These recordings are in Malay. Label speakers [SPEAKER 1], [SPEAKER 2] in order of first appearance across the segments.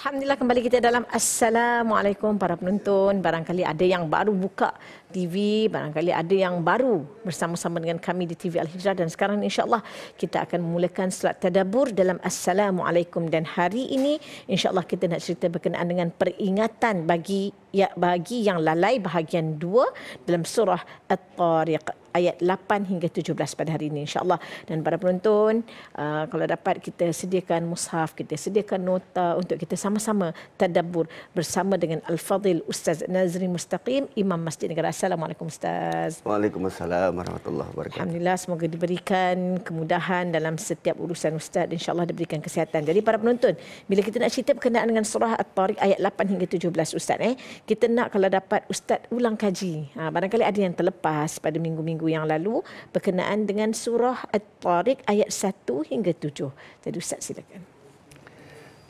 [SPEAKER 1] Alhamdulillah kembali kita dalam Assalamualaikum para penonton. Barangkali ada yang baru buka TV barangkali ada yang baru bersama-sama dengan kami di TV Al-Hijrah dan sekarang insyaAllah kita akan memulakan surat tadabur dalam Assalamualaikum dan hari ini insyaAllah kita nak cerita berkenaan dengan peringatan bagi ya, bagi yang lalai bahagian 2 dalam surah At-Tariq ayat 8 hingga 17 pada hari ini insyaAllah. Dan para penonton, uh, kalau dapat kita sediakan mushaf, kita sediakan nota untuk kita sama-sama tadabur bersama dengan Al-Fadhil Ustaz Nazri Mustaqim, Imam Masjid Negara Assalamualaikum Ustaz.
[SPEAKER 2] Waalaikumsalam warahmatullahi wabarakatuh.
[SPEAKER 1] Alhamdulillah semoga diberikan kemudahan dalam setiap urusan Ustaz. InsyaAllah diberikan kesihatan. Jadi para penonton, bila kita nak cerita berkenaan dengan surah At-Tariq ayat 8 hingga 17 Ustaz. Eh, kita nak kalau dapat Ustaz ulang kaji. Ha, barangkali ada yang terlepas pada minggu-minggu yang lalu berkenaan dengan surah At-Tariq ayat 1 hingga 7. Jadi Ustaz silakan.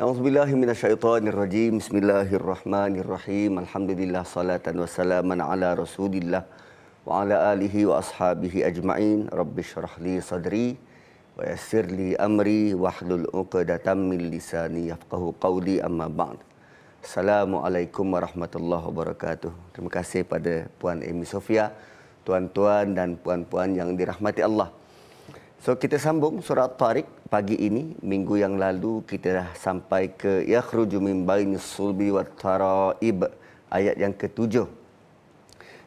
[SPEAKER 2] A'udzubillahi rajim. Bismillahirrahmanirrahim. Alhamdulillah salatan wassalaman ala Rasulillah wa ala alihi wa ashabihi ajma'in. Rabbi syrah li sadri wa yassir amri wa hlul uqdatam min lisani yafqahu qawli amma ba'd. Assalamualaikum warahmatullahi wabarakatuh. Terima kasih pada Puan Amy Sofia, tuan-tuan dan puan-puan yang dirahmati Allah. So kita sambung surah Tariq pagi ini minggu yang lalu kita dah sampai ke yakhruju min baini sulbi wat taraib ayat yang ketujuh.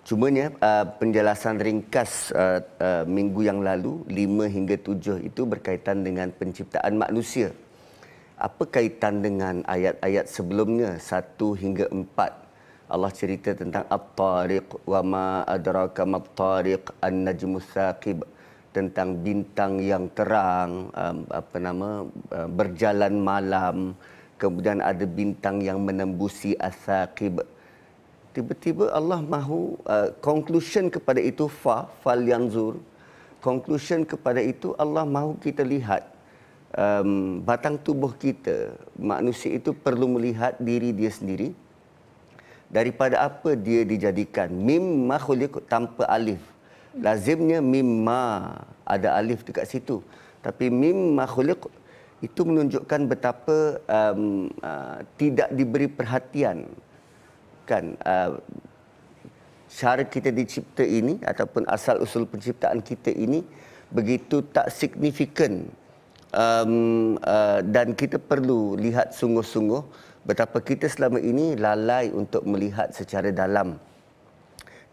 [SPEAKER 2] Cumanya uh, penjelasan ringkas uh, uh, minggu yang lalu 5 hingga 7 itu berkaitan dengan penciptaan manusia. Apa kaitan dengan ayat-ayat sebelumnya 1 hingga 4? Allah cerita tentang at-tariq wa ma adraka mat-tariq an-najmu saqib tentang bintang yang terang um, apa nama uh, berjalan malam kemudian ada bintang yang menembusi asaqib tiba-tiba Allah mahu uh, conclusion kepada itu fa fal yanzur conclusion kepada itu Allah mahu kita lihat um, batang tubuh kita manusia itu perlu melihat diri dia sendiri daripada apa dia dijadikan mim makhluk tanpa alif lazimnya mimma ada alif dekat situ tapi mim makhluk itu menunjukkan betapa um, uh, tidak diberi perhatian kan uh, cara kita dicipta ini ataupun asal usul penciptaan kita ini begitu tak signifikan um, uh, dan kita perlu lihat sungguh-sungguh betapa kita selama ini lalai untuk melihat secara dalam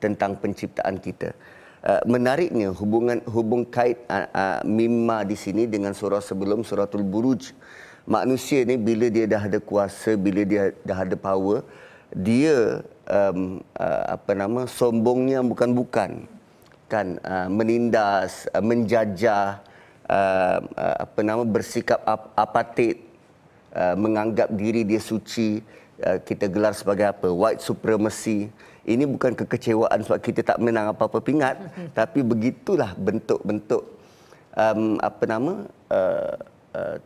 [SPEAKER 2] tentang penciptaan kita. Eh, menariknya hubungan hubung kait uh, uh, mimma di sini dengan surah sebelum suratul buruj manusia ni bila dia dah ada kuasa bila dia dah ada power dia um, uh, apa nama sombongnya bukan-bukan kan uh, menindas uh, menjajah uh, uh, apa nama bersikap ap- apatit uh, menganggap diri dia suci uh, kita gelar sebagai apa white supremacy ini bukan kekecewaan sebab kita tak menang apa-apa pingat tapi begitulah bentuk-bentuk um, apa nama uh, uh,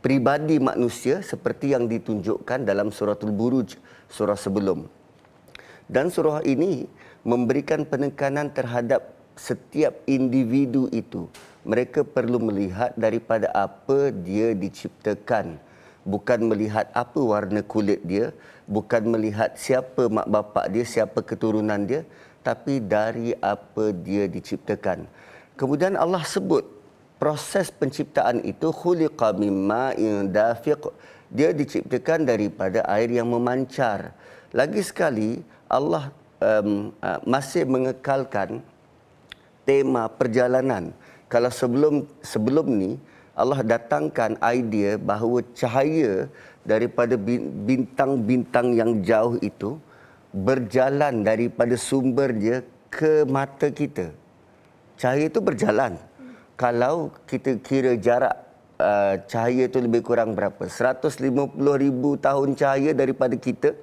[SPEAKER 2] pribadi manusia seperti yang ditunjukkan dalam suratul buruj surah sebelum dan surah ini memberikan penekanan terhadap setiap individu itu mereka perlu melihat daripada apa dia diciptakan bukan melihat apa warna kulit dia, bukan melihat siapa mak bapak dia, siapa keturunan dia, tapi dari apa dia diciptakan. Kemudian Allah sebut proses penciptaan itu khuliqa mimma dafiq. Dia diciptakan daripada air yang memancar. Lagi sekali Allah um, uh, masih mengekalkan tema perjalanan. Kalau sebelum sebelum ni Allah datangkan idea bahawa cahaya daripada bintang-bintang yang jauh itu berjalan daripada sumber dia ke mata kita. Cahaya itu berjalan. Kalau kita kira jarak uh, cahaya itu lebih kurang berapa? 150 ribu tahun cahaya daripada kita.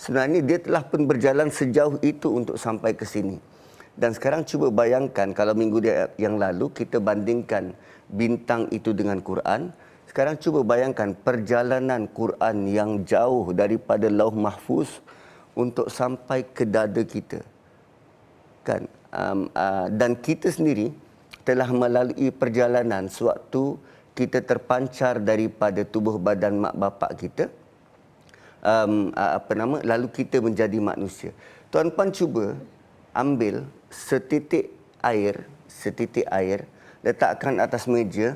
[SPEAKER 2] Sebenarnya dia telah pun berjalan sejauh itu untuk sampai ke sini. Dan sekarang cuba bayangkan kalau minggu yang lalu kita bandingkan bintang itu dengan Quran. Sekarang cuba bayangkan perjalanan Quran yang jauh daripada Lauh Mahfuz untuk sampai ke dada kita. Kan? Um, uh, dan kita sendiri telah melalui perjalanan sewaktu kita terpancar daripada tubuh badan mak bapak kita. Um, uh, apa nama? Lalu kita menjadi manusia. Tuan-tuan cuba ambil setitik air, setitik air letakkan atas meja,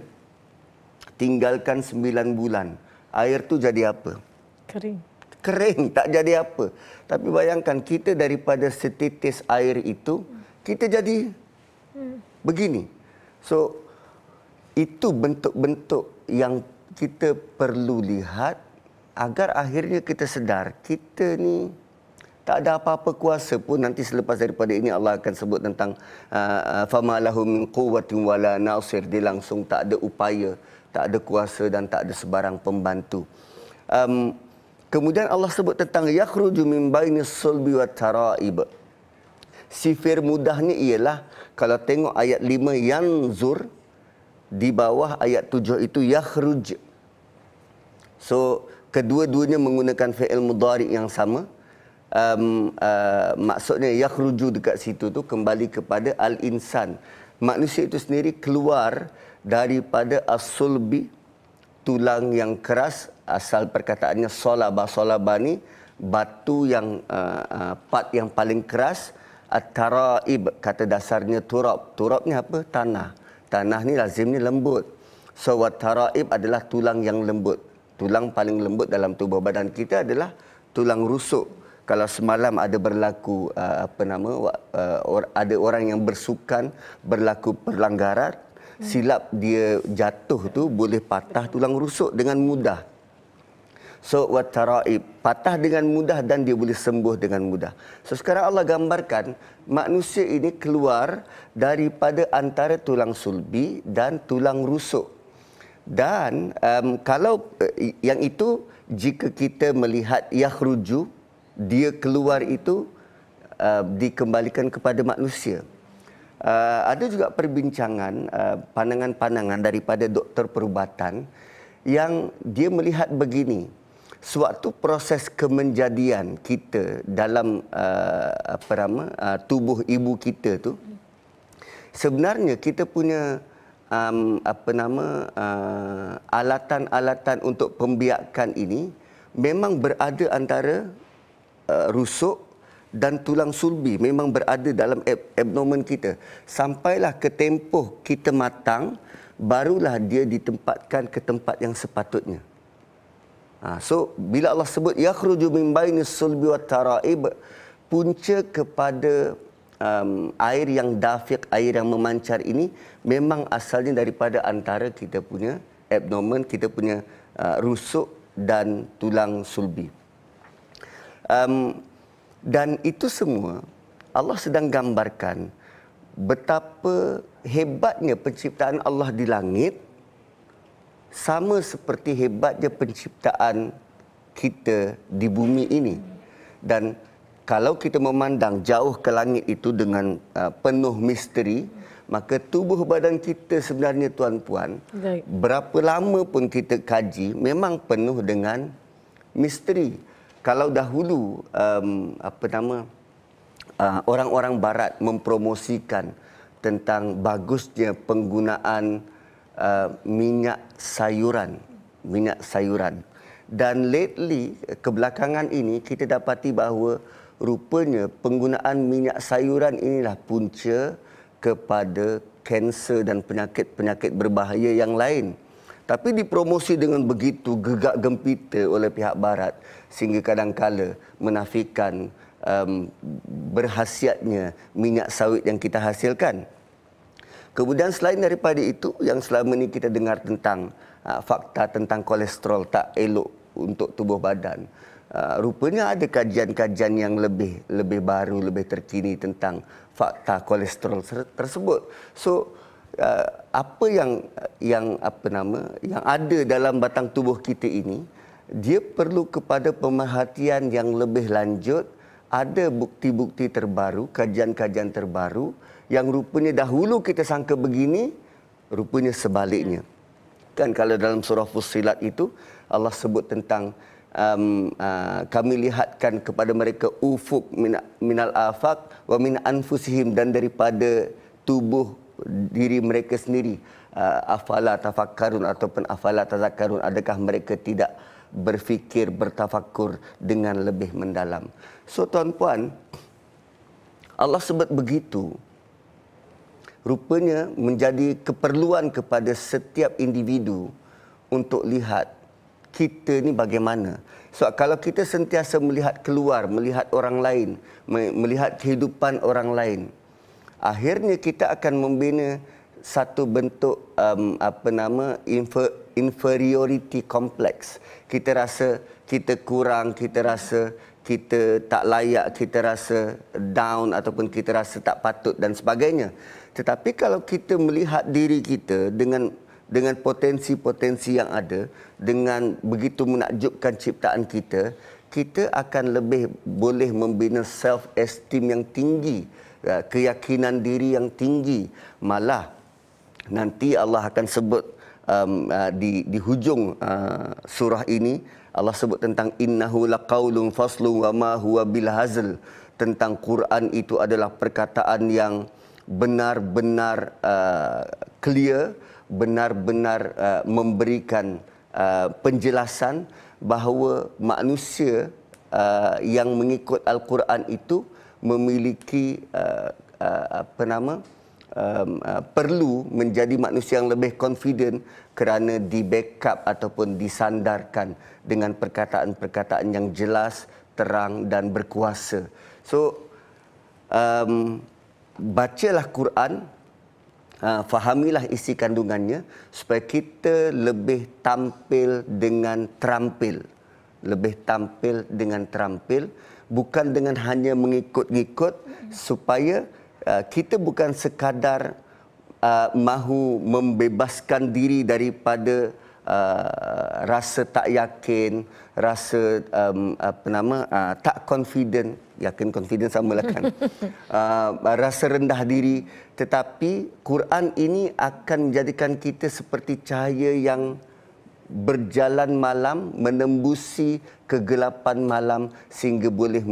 [SPEAKER 2] tinggalkan sembilan bulan. Air tu jadi apa? Kering. Kering, tak jadi apa. Tapi bayangkan kita daripada setitis air itu, kita jadi hmm. begini. So, itu bentuk-bentuk yang kita perlu lihat agar akhirnya kita sedar kita ni tak ada apa-apa kuasa pun nanti selepas daripada ini Allah akan sebut tentang uh, uh, fama lahum min quwwatin wala nasir di langsung tak ada upaya tak ada kuasa dan tak ada sebarang pembantu um, kemudian Allah sebut tentang yakhruju min baini sulbi wa taraib sifir mudah ni ialah kalau tengok ayat 5 yanzur di bawah ayat 7 itu yakhruj so kedua-duanya menggunakan fi'il mudhari yang sama um, uh, maksudnya yakhruju dekat situ tu kembali kepada al-insan. Manusia itu sendiri keluar daripada as-sulbi tulang yang keras asal perkataannya solaba solaba ni batu yang uh, uh, part yang paling keras at-taraib kata dasarnya turab turab apa tanah tanah ni lazim ni lembut so wat taraib adalah tulang yang lembut tulang paling lembut dalam tubuh badan kita adalah tulang rusuk kalau semalam ada berlaku uh, apa nama uh, or, ada orang yang bersukan berlaku perlanggaran hmm. silap dia jatuh tu boleh patah tulang rusuk dengan mudah so wa taraib patah dengan mudah dan dia boleh sembuh dengan mudah so sekarang Allah gambarkan manusia ini keluar daripada antara tulang sulbi dan tulang rusuk dan um, kalau uh, yang itu jika kita melihat yakhruju dia keluar itu uh, dikembalikan kepada manusia. Uh, ada juga perbincangan uh, pandangan-pandangan daripada doktor perubatan yang dia melihat begini. suatu proses kemenjadian kita dalam uh, apa nama uh, tubuh ibu kita tu sebenarnya kita punya um, apa nama uh, alatan-alatan untuk pembiakan ini memang berada antara Eh, rusuk dan tulang sulbi memang berada dalam ab- abdomen kita. Sampailah ke tempoh kita matang, barulah dia ditempatkan ke tempat yang sepatutnya. Ha, so bila Allah sebut yakhruju min baini sulbi wa taraib punca kepada um, air yang dafiq air yang memancar ini memang asalnya daripada antara kita punya abdomen kita punya uh, rusuk dan tulang sulbi um, dan itu semua Allah sedang gambarkan betapa hebatnya penciptaan Allah di langit sama seperti hebatnya penciptaan kita di bumi ini dan kalau kita memandang jauh ke langit itu dengan uh, penuh misteri maka tubuh badan kita sebenarnya tuan-puan berapa lama pun kita kaji memang penuh dengan misteri kalau dahulu um, apa nama uh, orang-orang barat mempromosikan tentang bagusnya penggunaan uh, minyak sayuran minyak sayuran dan lately kebelakangan ini kita dapati bahawa rupanya penggunaan minyak sayuran inilah punca kepada kanser dan penyakit-penyakit berbahaya yang lain tapi dipromosi dengan begitu gegak gempita oleh pihak barat sehingga kadang kadangkala menafikan um, berhasiatnya minyak sawit yang kita hasilkan. Kemudian selain daripada itu yang selama ini kita dengar tentang uh, fakta tentang kolesterol tak elok untuk tubuh badan. Uh, rupanya ada kajian-kajian yang lebih lebih baru lebih terkini tentang fakta kolesterol tersebut. So uh, apa yang yang apa nama yang ada dalam batang tubuh kita ini dia perlu kepada pemerhatian yang lebih lanjut ada bukti-bukti terbaru kajian-kajian terbaru yang rupanya dahulu kita sangka begini rupanya sebaliknya kan kalau dalam surah fusilat itu Allah sebut tentang um, uh, kami lihatkan kepada mereka ufuk min, minal afak wa min anfusihim dan daripada tubuh diri mereka sendiri uh, afala tafakkarun ataupun afala tazakkarun adakah mereka tidak berfikir bertafakur dengan lebih mendalam so tuan-puan Allah sebut begitu rupanya menjadi keperluan kepada setiap individu untuk lihat kita ni bagaimana so kalau kita sentiasa melihat keluar melihat orang lain melihat kehidupan orang lain akhirnya kita akan membina satu bentuk um, apa nama infer, inferiority complex. Kita rasa kita kurang, kita rasa kita tak layak, kita rasa down ataupun kita rasa tak patut dan sebagainya. Tetapi kalau kita melihat diri kita dengan dengan potensi-potensi yang ada, dengan begitu menakjubkan ciptaan kita, kita akan lebih boleh membina self esteem yang tinggi. Ya, keyakinan diri yang tinggi malah nanti Allah akan sebut um, uh, di di hujung uh, surah ini Allah sebut tentang innahu laqaulun faslu wa ma huwa bil hazl tentang Quran itu adalah perkataan yang benar-benar uh, clear benar-benar uh, memberikan uh, penjelasan bahawa manusia uh, yang mengikut al-Quran itu memiliki uh, uh, apa nama um, uh, perlu menjadi manusia yang lebih confident kerana di backup ataupun disandarkan dengan perkataan-perkataan yang jelas, terang dan berkuasa. So um bacalah Quran Uh, fahamilah isi kandungannya supaya kita lebih tampil dengan terampil lebih tampil dengan terampil bukan dengan hanya mengikut-ngikut supaya uh, kita bukan sekadar uh, mahu membebaskan diri daripada uh, rasa tak yakin, rasa um, apa nama uh, tak confident, yakin confident samalah kan. Uh, rasa rendah diri tetapi Quran ini akan menjadikan kita seperti cahaya yang berjalan malam menembusi kegelapan malam sehingga boleh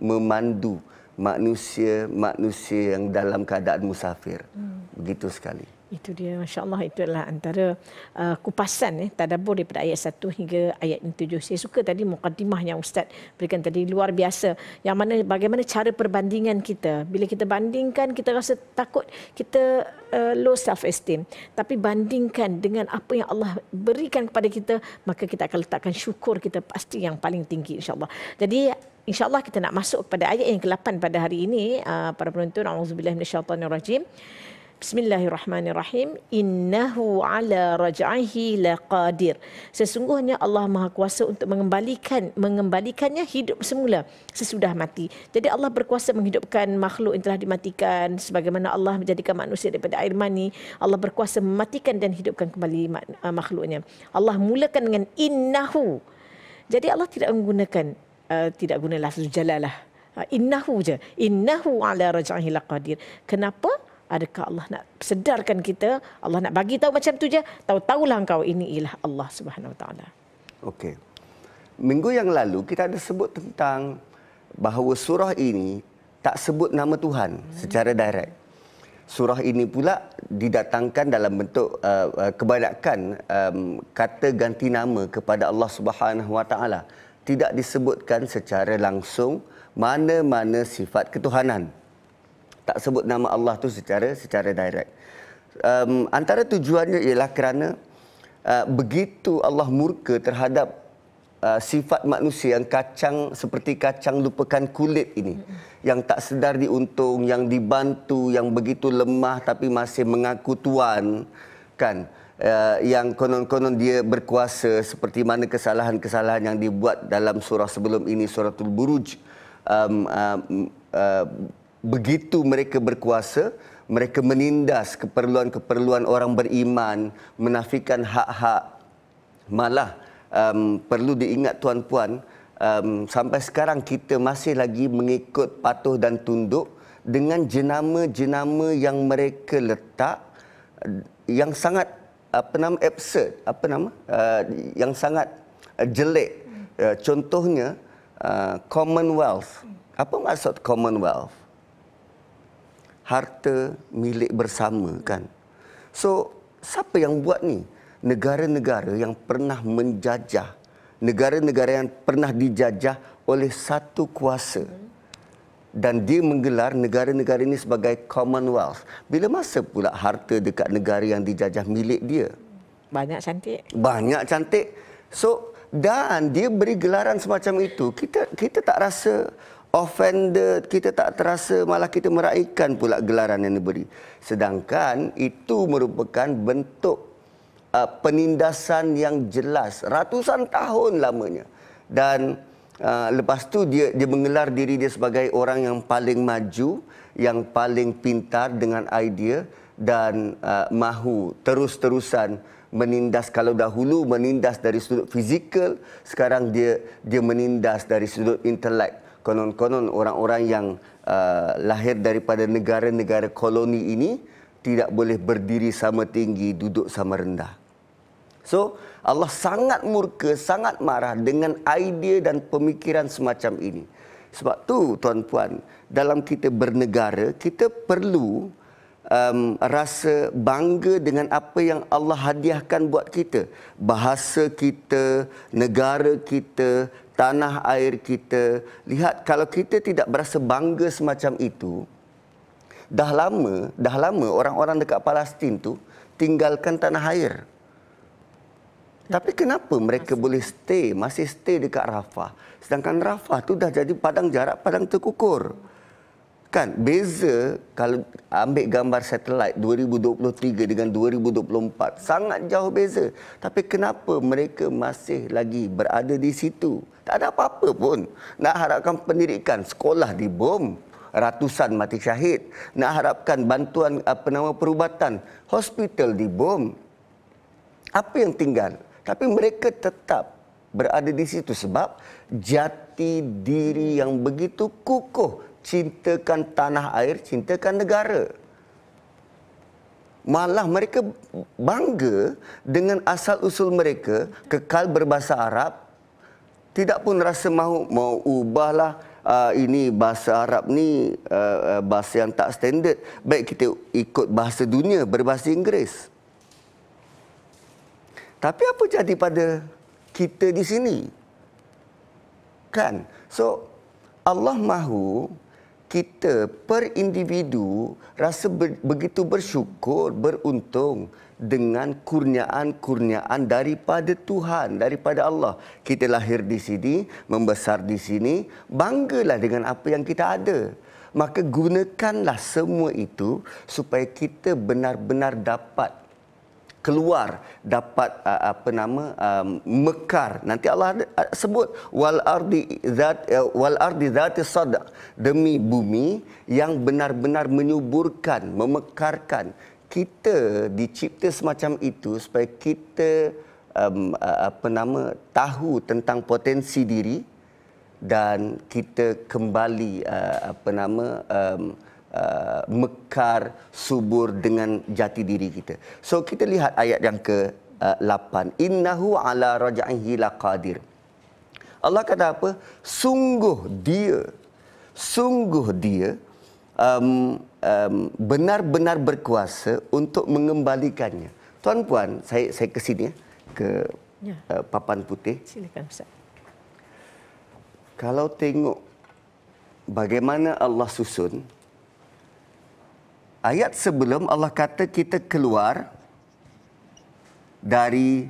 [SPEAKER 2] memandu manusia-manusia yang dalam keadaan musafir. Hmm. Begitu sekali
[SPEAKER 1] itu dia masya-Allah itulah antara uh, kupasan eh tadabbur daripada ayat 1 hingga ayat yang 7. Saya suka tadi mukadimah yang ustaz berikan tadi luar biasa. Yang mana bagaimana cara perbandingan kita? Bila kita bandingkan kita rasa takut kita uh, low self esteem. Tapi bandingkan dengan apa yang Allah berikan kepada kita, maka kita akan letakkan syukur kita pasti yang paling tinggi insya-Allah. Jadi insya-Allah kita nak masuk kepada ayat yang ke-8 pada hari ini uh, para penonton auzubillahi minasyaitanirrajim. rajim. Bismillahirrahmanirrahim. Innahu ala raj'ihi laqadir. Sesungguhnya Allah Maha Kuasa untuk mengembalikan mengembalikannya hidup semula sesudah mati. Jadi Allah berkuasa menghidupkan makhluk yang telah dimatikan sebagaimana Allah menjadikan manusia daripada air mani. Allah berkuasa mematikan dan hidupkan kembali eh, makhluknya. Allah mulakan dengan innahu. Jadi Allah tidak menggunakan uh, tidak guna lafaz jalalah. Ah, innahu je. Innahu ala raj'ihi laqadir. Kenapa? adakah Allah nak sedarkan kita Allah nak bagi tahu macam tu je tahu-taulah engkau ini ialah Allah Subhanahu Wataala.
[SPEAKER 2] Taala okey minggu yang lalu kita ada sebut tentang bahawa surah ini tak sebut nama Tuhan hmm. secara direct surah ini pula didatangkan dalam bentuk uh, uh kebanyakan um, kata ganti nama kepada Allah Subhanahu Wa Taala tidak disebutkan secara langsung mana-mana sifat ketuhanan tak sebut nama Allah tu secara secara direct. Um, antara tujuannya ialah kerana uh, begitu Allah murka terhadap uh, sifat manusia yang kacang seperti kacang lupakan kulit ini yang tak sedar diuntung yang dibantu yang begitu lemah tapi masih mengaku tuan kan uh, yang konon-konon dia berkuasa seperti mana kesalahan-kesalahan yang dibuat dalam surah sebelum ini suratul buruj um, um, uh, uh begitu mereka berkuasa mereka menindas keperluan-keperluan orang beriman menafikan hak-hak malah um, perlu diingat tuan-puan um, sampai sekarang kita masih lagi mengikut patuh dan tunduk dengan jenama-jenama yang mereka letak yang sangat apa nama absurd apa nama uh, yang sangat uh, jelek uh, contohnya uh, commonwealth apa maksud commonwealth harta milik bersama kan. So siapa yang buat ni? Negara-negara yang pernah menjajah, negara-negara yang pernah dijajah oleh satu kuasa dan dia menggelar negara-negara ini sebagai Commonwealth. Bila masa pula harta dekat negara yang dijajah milik dia?
[SPEAKER 1] Banyak cantik.
[SPEAKER 2] Banyak cantik. So dan dia beri gelaran semacam itu. Kita kita tak rasa offended, kita tak terasa malah kita meraihkan pula gelaran yang diberi. Sedangkan itu merupakan bentuk uh, penindasan yang jelas ratusan tahun lamanya. Dan uh, lepas tu dia dia menggelar diri dia sebagai orang yang paling maju, yang paling pintar dengan idea dan uh, mahu terus-terusan menindas kalau dahulu menindas dari sudut fizikal, sekarang dia dia menindas dari sudut intelek konon-konon orang-orang yang uh, lahir daripada negara-negara koloni ini tidak boleh berdiri sama tinggi, duduk sama rendah. So, Allah sangat murka, sangat marah dengan idea dan pemikiran semacam ini. Sebab tu tuan-puan, dalam kita bernegara, kita perlu um, rasa bangga dengan apa yang Allah hadiahkan buat kita. Bahasa kita, negara kita, tanah air kita. Lihat kalau kita tidak berasa bangga semacam itu, dah lama, dah lama orang-orang dekat Palestin tu tinggalkan tanah air. Tapi kenapa mereka masih. boleh stay, masih stay dekat Rafah? Sedangkan Rafah tu dah jadi padang jarak, padang terkukur. Kan, beza kalau ambil gambar satelit 2023 dengan 2024, sangat jauh beza. Tapi kenapa mereka masih lagi berada di situ? Tak ada apa-apa pun. Nak harapkan pendidikan sekolah di bom, ratusan mati syahid. Nak harapkan bantuan apa nama perubatan, hospital di bom. Apa yang tinggal? Tapi mereka tetap berada di situ sebab jati diri yang begitu kukuh cintakan tanah air, cintakan negara. Malah mereka bangga dengan asal-usul mereka kekal berbahasa Arab, tidak pun rasa mahu mau ubahlah uh, ini bahasa Arab ni uh, bahasa yang tak standard baik kita ikut bahasa dunia berbahasa Inggeris tapi apa jadi pada kita di sini kan so Allah mahu kita per individu rasa ber, begitu bersyukur beruntung dengan kurniaan-kurniaan daripada Tuhan, daripada Allah. Kita lahir di sini, membesar di sini, banggalah dengan apa yang kita ada. Maka gunakanlah semua itu supaya kita benar-benar dapat keluar dapat uh, apa nama um, mekar nanti Allah uh, sebut wal ardi zat uh, wal ardi zati sad demi bumi yang benar-benar menyuburkan memekarkan kita dicipta semacam itu supaya kita um, uh, apa nama tahu tentang potensi diri dan kita kembali uh, apa nama um, uh, mekar subur dengan jati diri kita. So kita lihat ayat yang ke 8 innahu ala raj'ihi laqadir. Allah kata apa? Sungguh dia sungguh dia um, Um, benar-benar um, berkuasa untuk mengembalikannya. Tuan-puan, saya saya ke sini ya, ke ya. Uh, papan putih.
[SPEAKER 1] Silakan Ustaz.
[SPEAKER 2] Kalau tengok bagaimana Allah susun ayat sebelum Allah kata kita keluar dari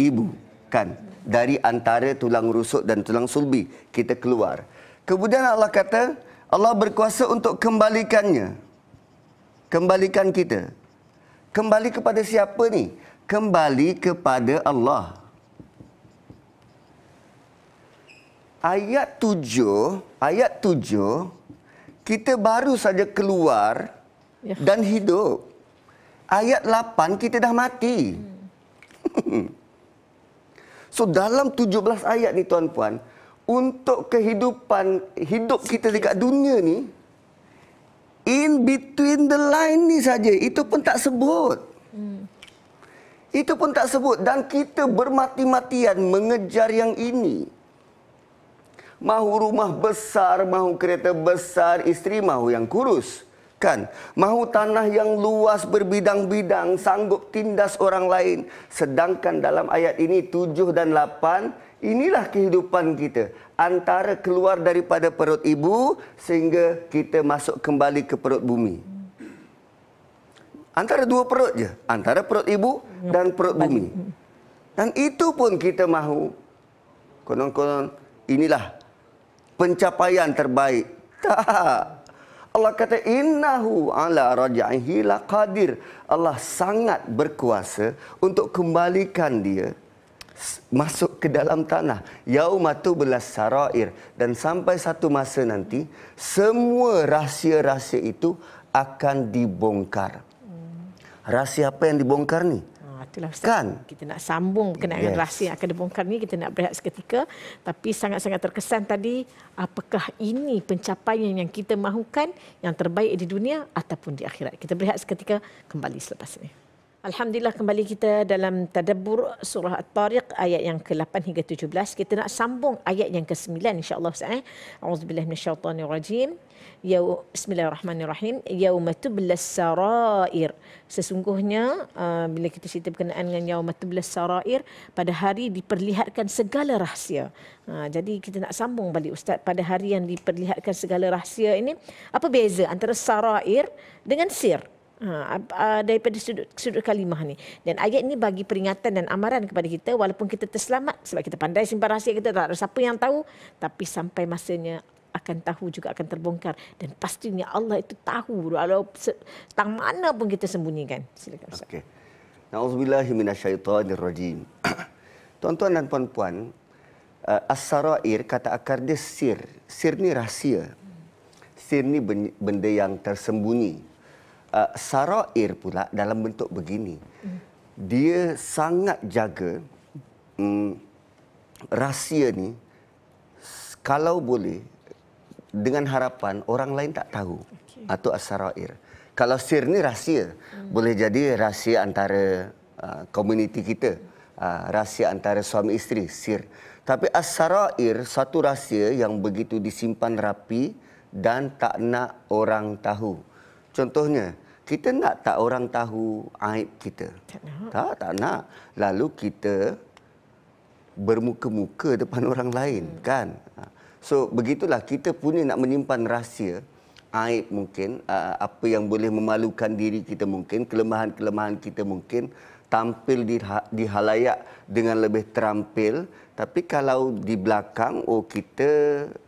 [SPEAKER 2] ibu kan dari antara tulang rusuk dan tulang sulbi kita keluar kemudian Allah kata Allah berkuasa untuk kembalikannya. Kembalikan kita. Kembali kepada siapa ni? Kembali kepada Allah. Ayat tujuh, ayat tujuh, kita baru saja keluar ya. dan hidup. Ayat lapan, kita dah mati. Hmm. so dalam tujuh belas ayat ni tuan-puan, untuk kehidupan hidup kita dekat dunia ni in between the line ni saja itu pun tak sebut. Hmm. Itu pun tak sebut dan kita bermati-matian mengejar yang ini. Mahu rumah besar, mahu kereta besar, isteri mahu yang kurus. Kan? Mahu tanah yang luas berbidang-bidang, sanggup tindas orang lain. Sedangkan dalam ayat ini 7 dan 8, Inilah kehidupan kita. Antara keluar daripada perut ibu sehingga kita masuk kembali ke perut bumi. Antara dua perut je. Antara perut ibu dan perut bumi. Dan itu pun kita mahu. Konon-konon inilah pencapaian terbaik. Tak. Allah kata innahu ala raji'ihi laqadir. Allah sangat berkuasa untuk kembalikan dia masuk ke dalam tanah yaumatu belas sarair dan sampai satu masa nanti semua rahsia-rahsia itu akan dibongkar. Hmm. Rahsia apa yang dibongkar ni? Ha,
[SPEAKER 1] itulah kan? kita nak sambung berkenaan yes. rahsia yang akan dibongkar ni kita nak berehat seketika tapi sangat-sangat terkesan tadi apakah ini pencapaian yang kita mahukan yang terbaik di dunia ataupun di akhirat kita berehat seketika kembali selepas ini Alhamdulillah kembali kita dalam tadabbur surah At-Tariq ayat yang ke-8 hingga 17. Kita nak sambung ayat yang ke-9 insya-Allah Ustaz. Eh? Auzubillahi minasyaitonir rajim. Ya bismillahirrahmanirrahim. Yaumatu sarair. Sesungguhnya uh, bila kita cerita berkenaan dengan yaumatu sarair pada hari diperlihatkan segala rahsia. Uh, jadi kita nak sambung balik Ustaz pada hari yang diperlihatkan segala rahsia ini apa beza antara sarair dengan sir? Ha, uh, daripada sudut, sudut kalimah ni. Dan ayat ni bagi peringatan dan amaran kepada kita walaupun kita terselamat sebab kita pandai simpan rahsia kita tak ada siapa yang tahu tapi sampai masanya akan tahu juga akan terbongkar dan pastinya Allah itu tahu kalau tang mana pun kita sembunyikan. Silakan Ustaz. Okey.
[SPEAKER 2] Nauzubillahi minasyaitonir rajim. Tuan-tuan dan puan-puan, uh, as-sarair kata akar dia sir. Sir ni rahsia. Sir ni benda yang tersembunyi uh, Sarair pula dalam bentuk begini. Dia sangat jaga um, rahsia ni kalau boleh dengan harapan orang lain tak tahu okay. atau asrarair. Kalau sir ni rahsia, hmm. boleh jadi rahsia antara eh, komuniti uh, kita, uh, rahsia antara suami isteri, sir. Tapi asrarair satu rahsia yang begitu disimpan rapi dan tak nak orang tahu. Contohnya, kita nak tak orang tahu aib kita? Tak nak. Tak, tak nak. Lalu kita bermuka-muka depan orang lain, hmm. kan? Ha. So, begitulah kita punya nak menyimpan rahsia aib mungkin, apa yang boleh memalukan diri kita mungkin, kelemahan-kelemahan kita mungkin, tampil di ha, halayak dengan lebih terampil. Tapi kalau di belakang, oh kita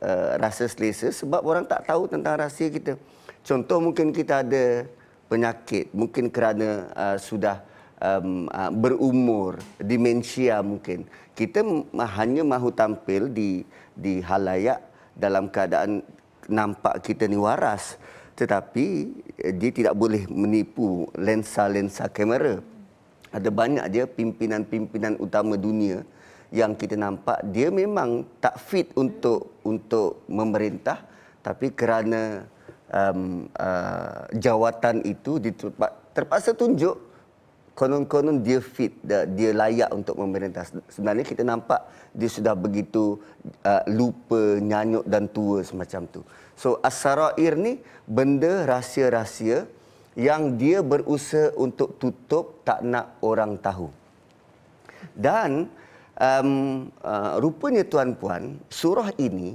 [SPEAKER 2] uh, rasa selesa sebab orang tak tahu tentang rahsia kita. Contoh mungkin kita ada penyakit mungkin kerana uh, sudah um, uh, berumur demensia mungkin kita hanya mahu tampil di di halayak dalam keadaan nampak kita ni waras tetapi eh, dia tidak boleh menipu lensa-lensa kamera ada banyak dia pimpinan-pimpinan utama dunia yang kita nampak dia memang tak fit untuk untuk memerintah tapi kerana um, uh, jawatan itu terpaksa tunjuk konon-konon dia fit dia layak untuk memerintah sebenarnya kita nampak dia sudah begitu uh, lupa nyanyuk dan tua semacam tu so asrarir ni benda rahsia-rahsia yang dia berusaha untuk tutup tak nak orang tahu dan um, uh, rupanya tuan-puan surah ini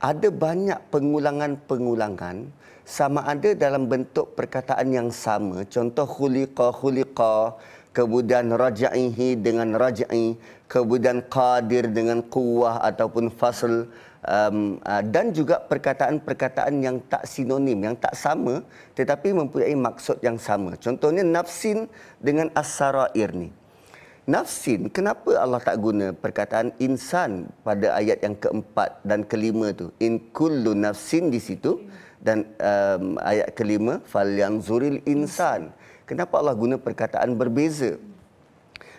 [SPEAKER 2] ada banyak pengulangan-pengulangan sama ada dalam bentuk perkataan yang sama contoh khuliqa khuliqa kemudian raja'ihi dengan raja'i kemudian qadir dengan kuwah ataupun fasl um, uh, dan juga perkataan-perkataan yang tak sinonim yang tak sama tetapi mempunyai maksud yang sama contohnya nafsin dengan as-sarair ni Nafsin, kenapa Allah tak guna perkataan insan pada ayat yang keempat dan kelima tu? In kullu nafsin di situ dan um, ayat kelima fal yang zuril insan. Kenapa Allah guna perkataan berbeza?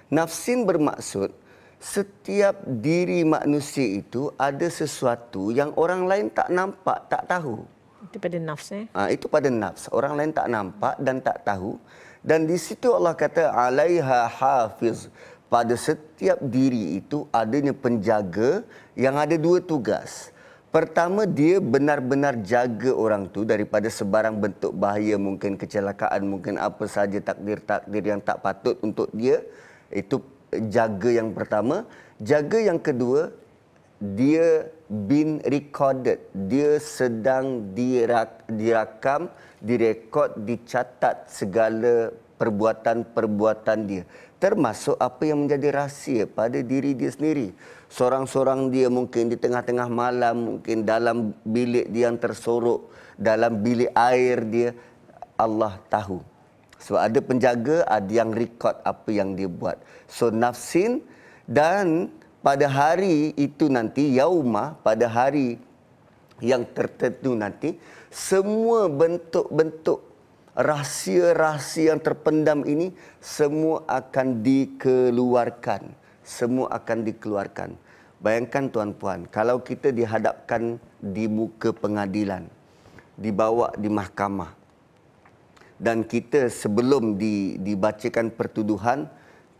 [SPEAKER 2] Nafsin bermaksud setiap diri manusia itu ada sesuatu yang orang lain tak nampak, tak tahu.
[SPEAKER 1] Itu pada nafs eh?
[SPEAKER 2] Ha, itu pada nafs. Orang lain tak nampak dan tak tahu dan di situ Allah kata alaiha hafiz pada setiap diri itu adanya penjaga yang ada dua tugas pertama dia benar-benar jaga orang tu daripada sebarang bentuk bahaya mungkin kecelakaan mungkin apa saja takdir-takdir yang tak patut untuk dia itu jaga yang pertama jaga yang kedua dia been recorded dia sedang dirak, dirakam direkod, dicatat segala perbuatan-perbuatan dia. Termasuk apa yang menjadi rahsia pada diri dia sendiri. Seorang-seorang dia mungkin di tengah-tengah malam, mungkin dalam bilik dia yang tersorok, dalam bilik air dia, Allah tahu. Sebab ada penjaga, ada yang rekod apa yang dia buat. So nafsin dan pada hari itu nanti, yaumah pada hari yang tertentu nanti semua bentuk-bentuk rahsia-rahsia yang terpendam ini semua akan dikeluarkan semua akan dikeluarkan bayangkan tuan-puan kalau kita dihadapkan di muka pengadilan dibawa di mahkamah dan kita sebelum di, dibacakan pertuduhan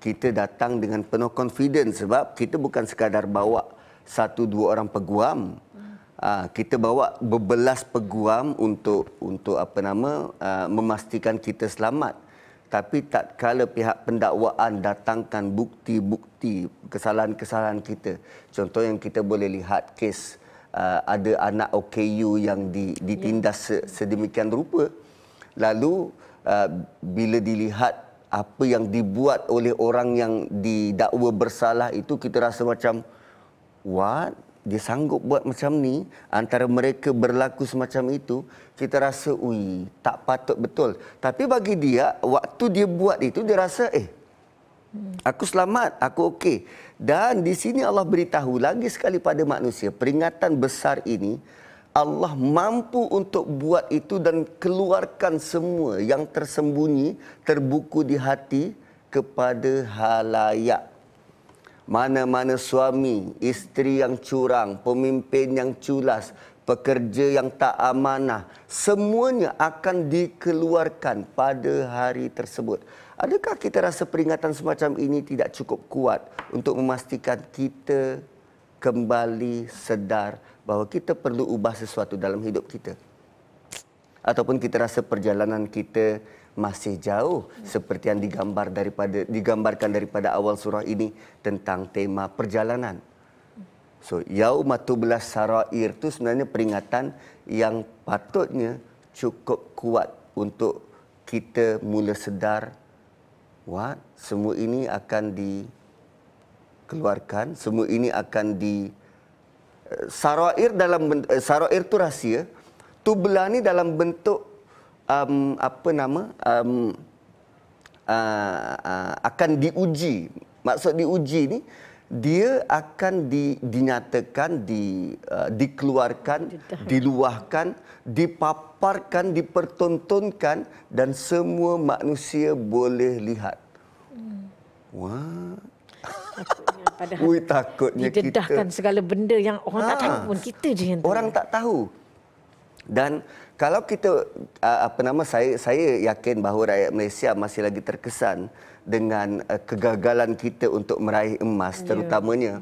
[SPEAKER 2] kita datang dengan penuh confidence sebab kita bukan sekadar bawa satu dua orang peguam Ah, kita bawa berbelas peguam untuk untuk apa nama ah, memastikan kita selamat tapi tak kala pihak pendakwaan datangkan bukti-bukti kesalahan-kesalahan kita contoh yang kita boleh lihat kes ah, ada anak OKU yang ditindas sedemikian rupa lalu bila dilihat apa yang dibuat oleh orang yang didakwa bersalah itu kita rasa macam what dia sanggup buat macam ni antara mereka berlaku semacam itu kita rasa ui tak patut betul tapi bagi dia waktu dia buat itu dia rasa eh aku selamat aku okey dan di sini Allah beritahu lagi sekali pada manusia peringatan besar ini Allah mampu untuk buat itu dan keluarkan semua yang tersembunyi terbuku di hati kepada halayak mana-mana suami, isteri yang curang, pemimpin yang culas, pekerja yang tak amanah, semuanya akan dikeluarkan pada hari tersebut. Adakah kita rasa peringatan semacam ini tidak cukup kuat untuk memastikan kita kembali sedar bahawa kita perlu ubah sesuatu dalam hidup kita? Ataupun kita rasa perjalanan kita masih jauh seperti yang digambar daripada digambarkan daripada awal surah ini tentang tema perjalanan. So yaumatu belas sarair itu sebenarnya peringatan yang patutnya cukup kuat untuk kita mula sedar what semua ini akan dikeluarkan, semua ini akan di eh, sarair dalam eh, sarair itu rahsia. Tubla ni dalam bentuk um, apa nama um, uh, uh, akan diuji maksud diuji ni dia akan di, dinyatakan di, uh, dikeluarkan diluahkan dipaparkan dipertontonkan dan semua manusia boleh lihat hmm. wah
[SPEAKER 1] Ui, takutnya kita didedahkan segala benda yang orang ha, tak tahu
[SPEAKER 2] pun kita je yang tahu. Orang tak tahu. Dan kalau kita apa nama saya saya yakin bahawa rakyat Malaysia masih lagi terkesan dengan kegagalan kita untuk meraih emas yeah. terutamanya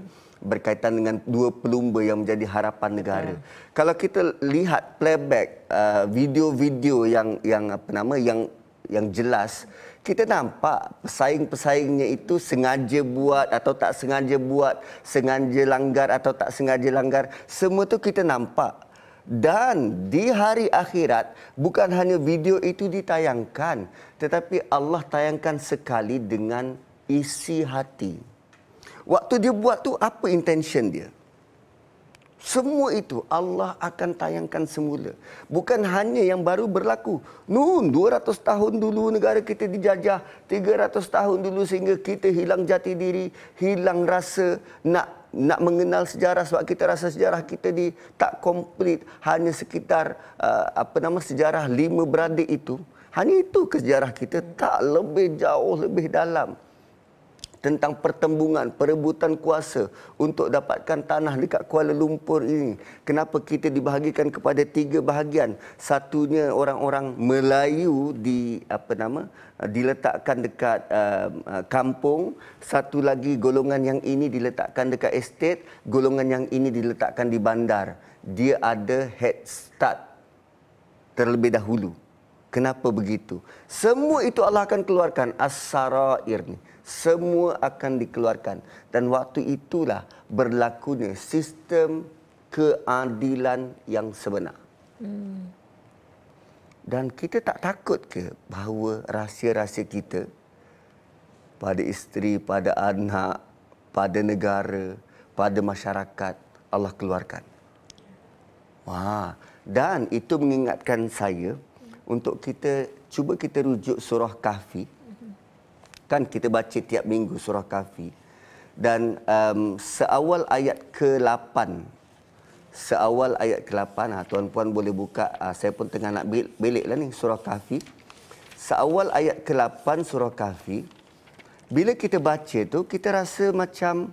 [SPEAKER 2] berkaitan dengan dua pelumba yang menjadi harapan negara. Okay. Kalau kita lihat playback video-video uh, yang yang apa nama yang yang jelas kita nampak pesaing-pesaingnya itu sengaja buat atau tak sengaja buat, sengaja langgar atau tak sengaja langgar, semua tu kita nampak dan di hari akhirat bukan hanya video itu ditayangkan tetapi Allah tayangkan sekali dengan isi hati. Waktu dia buat tu apa intention dia? Semua itu Allah akan tayangkan semula. Bukan hanya yang baru berlaku. Nun 200 tahun dulu negara kita dijajah, 300 tahun dulu sehingga kita hilang jati diri, hilang rasa nak nak mengenal sejarah sebab kita rasa sejarah kita di tak komplit hanya sekitar uh, apa nama sejarah lima beradik itu hanya itu ke sejarah kita tak lebih jauh lebih dalam tentang pertembungan, perebutan kuasa untuk dapatkan tanah dekat Kuala Lumpur ini. Kenapa kita dibahagikan kepada tiga bahagian? Satunya orang-orang Melayu di apa nama? diletakkan dekat uh, uh, kampung, satu lagi golongan yang ini diletakkan dekat estate, golongan yang ini diletakkan di bandar. Dia ada head start terlebih dahulu. Kenapa begitu? Semua itu Allah akan keluarkan as-sarair ni semua akan dikeluarkan dan waktu itulah berlakunya sistem keadilan yang sebenar. Hmm. Dan kita tak takut ke bahawa rahsia-rahsia kita pada isteri, pada anak, pada negara, pada masyarakat Allah keluarkan. Wah, dan itu mengingatkan saya untuk kita cuba kita rujuk surah Kahfi kan kita baca tiap minggu surah kahfi dan um, seawal ayat ke-8 seawal ayat ke-8 ha, ah, tuan-puan boleh buka ha, saya pun tengah nak bil- bilik lah ni surah kahfi seawal ayat ke-8 surah kahfi bila kita baca tu kita rasa macam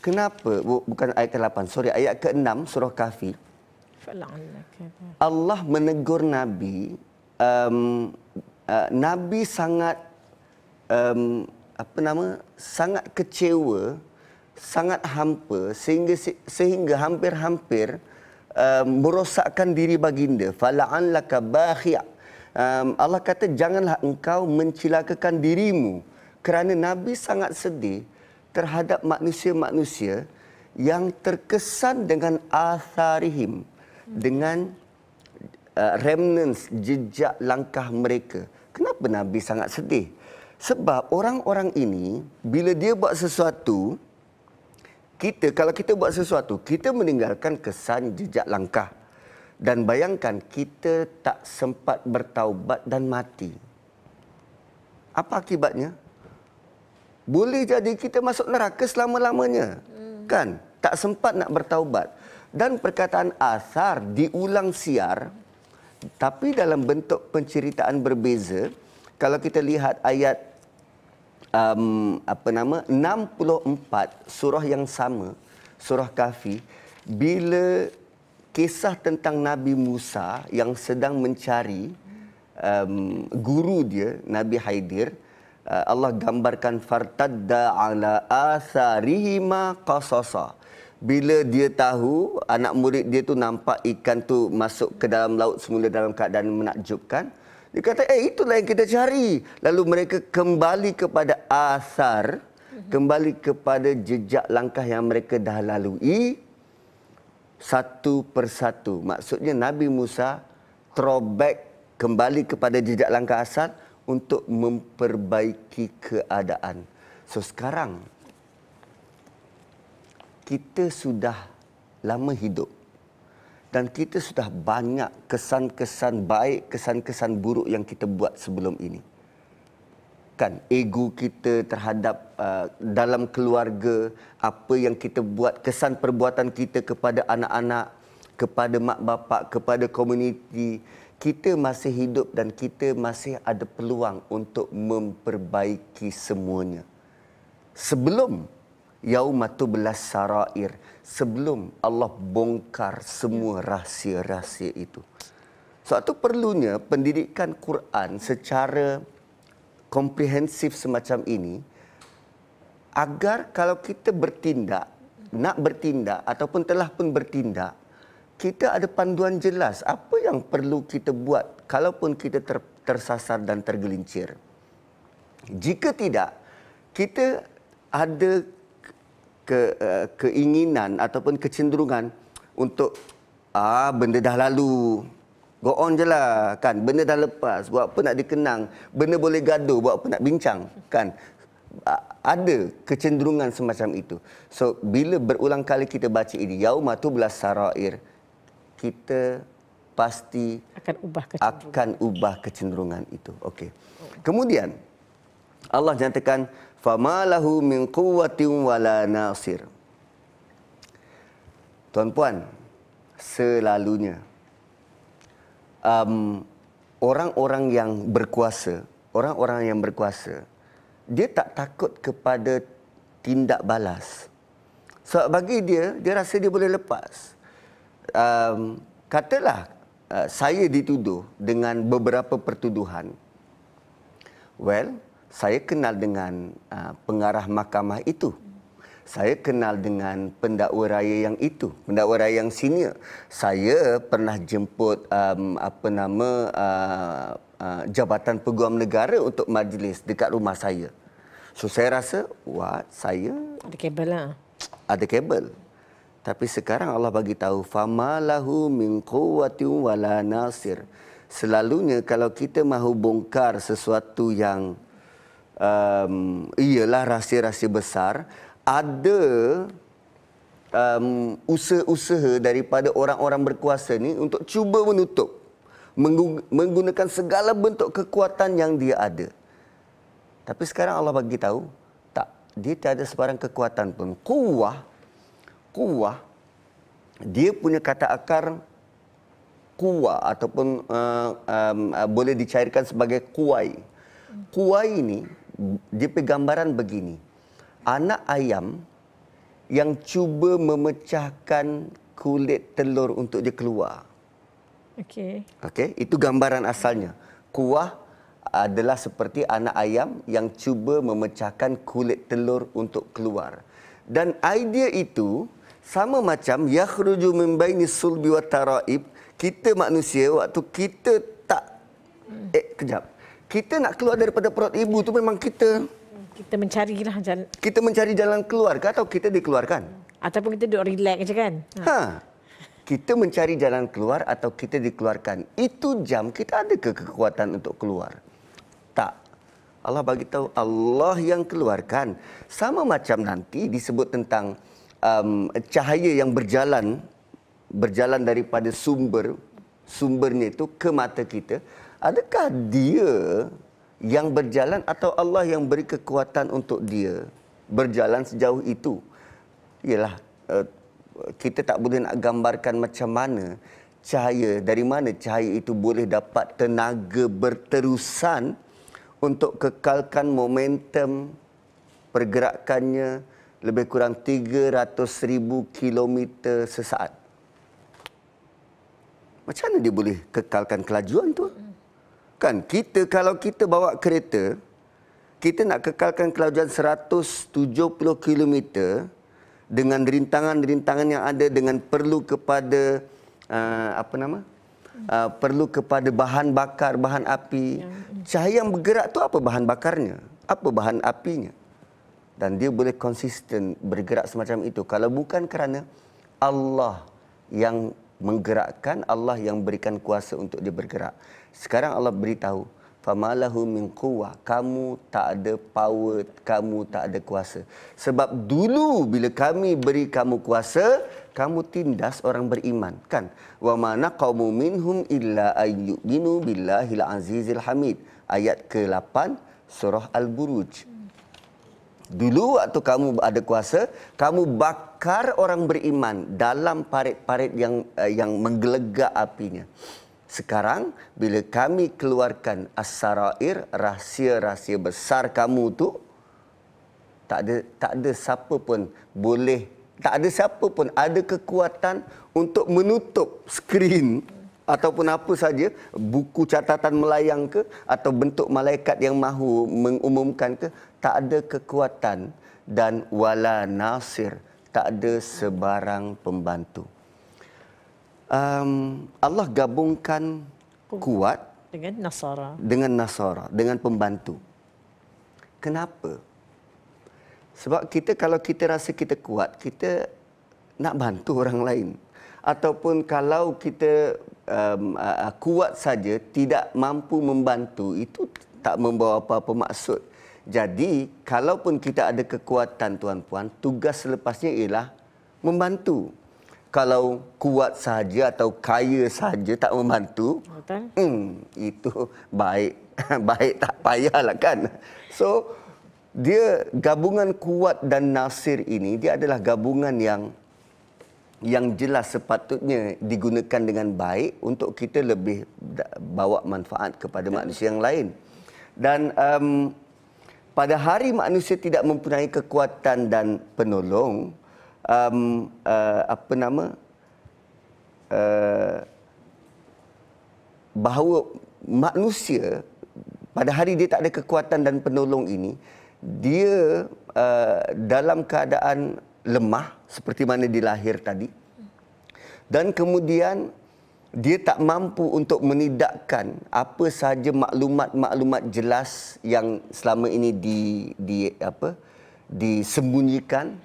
[SPEAKER 2] kenapa bukan ayat ke-8 sorry ayat ke-6 surah kahfi Allah menegur nabi um, nabi sangat um, apa nama sangat kecewa sangat hampa sehingga sehingga hampir-hampir um, merosakkan diri baginda fala'an lakabahi um, Allah kata janganlah engkau mencilakakan dirimu kerana nabi sangat sedih terhadap manusia-manusia yang terkesan dengan atharihim dengan uh, remnants jejak langkah mereka kenapa nabi sangat sedih sebab orang-orang ini bila dia buat sesuatu kita kalau kita buat sesuatu kita meninggalkan kesan jejak langkah dan bayangkan kita tak sempat bertaubat dan mati. Apa akibatnya? Boleh jadi kita masuk neraka selama-lamanya. Hmm. Kan? Tak sempat nak bertaubat. Dan perkataan asar diulang siar tapi dalam bentuk penceritaan berbeza. Kalau kita lihat ayat um, apa nama 64 surah yang sama surah kahfi bila kisah tentang nabi Musa yang sedang mencari um, guru dia nabi Haidir uh, Allah gambarkan fartadda ala ma qasasa bila dia tahu anak murid dia tu nampak ikan tu masuk ke dalam laut semula dalam keadaan menakjubkan dia kata, eh itulah yang kita cari. Lalu mereka kembali kepada asar, mhm. kembali kepada jejak langkah yang mereka dah lalui satu persatu. Maksudnya Nabi Musa throwback kembali kepada jejak langkah asar untuk memperbaiki keadaan. So sekarang kita sudah lama hidup dan kita sudah banyak kesan-kesan baik, kesan-kesan buruk yang kita buat sebelum ini. Kan ego kita terhadap uh, dalam keluarga, apa yang kita buat, kesan perbuatan kita kepada anak-anak, kepada mak bapak, kepada komuniti, kita masih hidup dan kita masih ada peluang untuk memperbaiki semuanya. Sebelum yaumatu belas sarair sebelum Allah bongkar semua rahsia-rahsia itu. Sebab itu perlunya pendidikan Quran secara komprehensif semacam ini agar kalau kita bertindak, nak bertindak ataupun telah pun bertindak, kita ada panduan jelas apa yang perlu kita buat kalaupun kita ter, tersasar dan tergelincir. Jika tidak, kita ada ke, uh, keinginan ataupun kecenderungan untuk ah benda dah lalu. Go on je lah kan. Benda dah lepas. Buat apa nak dikenang. Benda boleh gaduh. Buat apa nak bincang. Kan. Ada kecenderungan semacam itu. So bila berulang kali kita baca ini. Yaumatu belas sarair. Kita pasti akan ubah kecenderungan, akan ubah kecenderungan itu. Okey. Kemudian Allah nyatakan famalahu min quwwatin wala nasir tuan-puan selalunya um, orang-orang yang berkuasa orang-orang yang berkuasa dia tak takut kepada tindak balas sebab so, bagi dia dia rasa dia boleh lepas um, katalah uh, saya dituduh dengan beberapa pertuduhan well saya kenal dengan uh, pengarah mahkamah itu. Saya kenal dengan pendakwa raya yang itu, pendakwa raya yang senior. Saya pernah jemput um, apa nama uh, uh, jabatan peguam negara untuk majlis dekat rumah saya. So saya rasa what saya ada kabel lah. Ada kabel. Tapi sekarang Allah bagi tahu famalahu min quwwatin wala nasir. Selalunya kalau kita mahu bongkar sesuatu yang um, ialah rahsia-rahsia besar ada um, usaha-usaha daripada orang-orang berkuasa ni untuk cuba menutup menggunakan segala bentuk kekuatan yang dia ada. Tapi sekarang Allah bagi tahu, tak dia tiada sebarang kekuatan pun. Kuah, kuah dia punya kata akar kuah ataupun uh, um, uh, boleh dicairkan sebagai kuai. Kuai ini dia pergi gambaran begini. Anak ayam yang cuba memecahkan kulit telur untuk dia keluar. Okey. Okey, itu gambaran asalnya. Kuah adalah seperti anak ayam yang cuba memecahkan kulit telur untuk keluar. Dan idea itu sama macam yakhruju min baini sulbi wa taraib. Kita manusia waktu kita tak eh kejap kita nak keluar daripada perut ibu tu memang kita kita mencarilah jalan kita mencari jalan keluar ke atau kita dikeluarkan
[SPEAKER 1] ataupun kita duduk relax aja kan ha.
[SPEAKER 2] ha kita mencari jalan keluar atau kita dikeluarkan itu jam kita ada ke kekuatan untuk keluar tak Allah bagi tahu Allah yang keluarkan sama macam nanti disebut tentang um, cahaya yang berjalan berjalan daripada sumber sumbernya itu ke mata kita adakah dia yang berjalan atau Allah yang beri kekuatan untuk dia berjalan sejauh itu ialah eh, kita tak boleh nak gambarkan macam mana cahaya dari mana cahaya itu boleh dapat tenaga berterusan untuk kekalkan momentum pergerakannya lebih kurang ribu kilometer sesaat. Macam mana dia boleh kekalkan kelajuan tu? bukan kita kalau kita bawa kereta kita nak kekalkan kelajuan 170 km dengan rintangan-rintangan yang ada dengan perlu kepada uh, apa nama? Uh, perlu kepada bahan bakar, bahan api. Ya. Cahaya yang bergerak tu apa bahan bakarnya? Apa bahan apinya? Dan dia boleh konsisten bergerak semacam itu kalau bukan kerana Allah yang menggerakkan Allah yang berikan kuasa untuk dia bergerak. Sekarang Allah beritahu, famalahu min quwwa, kamu tak ada power, kamu tak ada kuasa. Sebab dulu bila kami beri kamu kuasa, kamu tindas orang beriman, kan? Wa mana qaumun minhum illa ayyuminu billahi al-azizil hamid. Ayat ke-8 surah Al-Buruj. Hmm dulu waktu kamu ada kuasa kamu bakar orang beriman dalam parit-parit yang uh, yang menggelegak apinya sekarang bila kami keluarkan asrarir rahsia-rahsia besar kamu tu tak ada tak ada siapa pun boleh tak ada siapa pun ada kekuatan untuk menutup skrin ataupun apa saja buku catatan melayang ke atau bentuk malaikat yang mahu mengumumkan ke tak ada kekuatan dan wala nasir tak ada sebarang pembantu um, Allah gabungkan
[SPEAKER 1] kuat dengan nasara
[SPEAKER 2] dengan nasara dengan pembantu kenapa sebab kita kalau kita rasa kita kuat kita nak bantu orang lain ataupun kalau kita um, uh, kuat saja tidak mampu membantu itu tak membawa apa-apa maksud jadi, kalaupun kita ada kekuatan tuan-puan, tugas selepasnya ialah membantu. Kalau kuat saja atau kaya saja tak membantu, Hmm, itu baik. baik tak payahlah kan. So, dia gabungan kuat dan nasir ini dia adalah gabungan yang yang jelas sepatutnya digunakan dengan baik untuk kita lebih bawa manfaat kepada manusia yang lain. Dan um, pada hari manusia tidak mempunyai kekuatan dan penolong um, uh, apa nama uh, bahawa manusia pada hari dia tak ada kekuatan dan penolong ini dia uh, dalam keadaan lemah seperti mana dilahir tadi dan kemudian dia tak mampu untuk menidakkan apa sahaja maklumat-maklumat jelas yang selama ini di di apa disembunyikan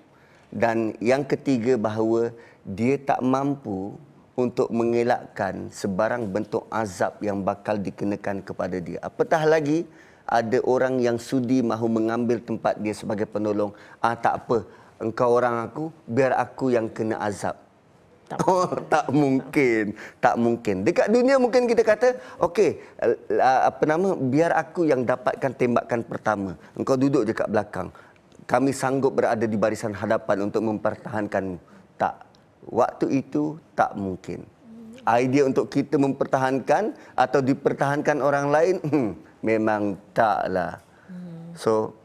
[SPEAKER 2] dan yang ketiga bahawa dia tak mampu untuk mengelakkan sebarang bentuk azab yang bakal dikenakan kepada dia. Apatah lagi ada orang yang sudi mahu mengambil tempat dia sebagai penolong. Ah tak apa, engkau orang aku, biar aku yang kena azab. Tak oh, tak mungkin. Tak mungkin. Dekat dunia mungkin kita kata, okey, apa nama, biar aku yang dapatkan tembakan pertama. Engkau duduk dekat belakang. Kami sanggup berada di barisan hadapan untuk mempertahankan. Tak. Waktu itu tak mungkin. Idea untuk kita mempertahankan atau dipertahankan orang lain, hmm, memang taklah. So,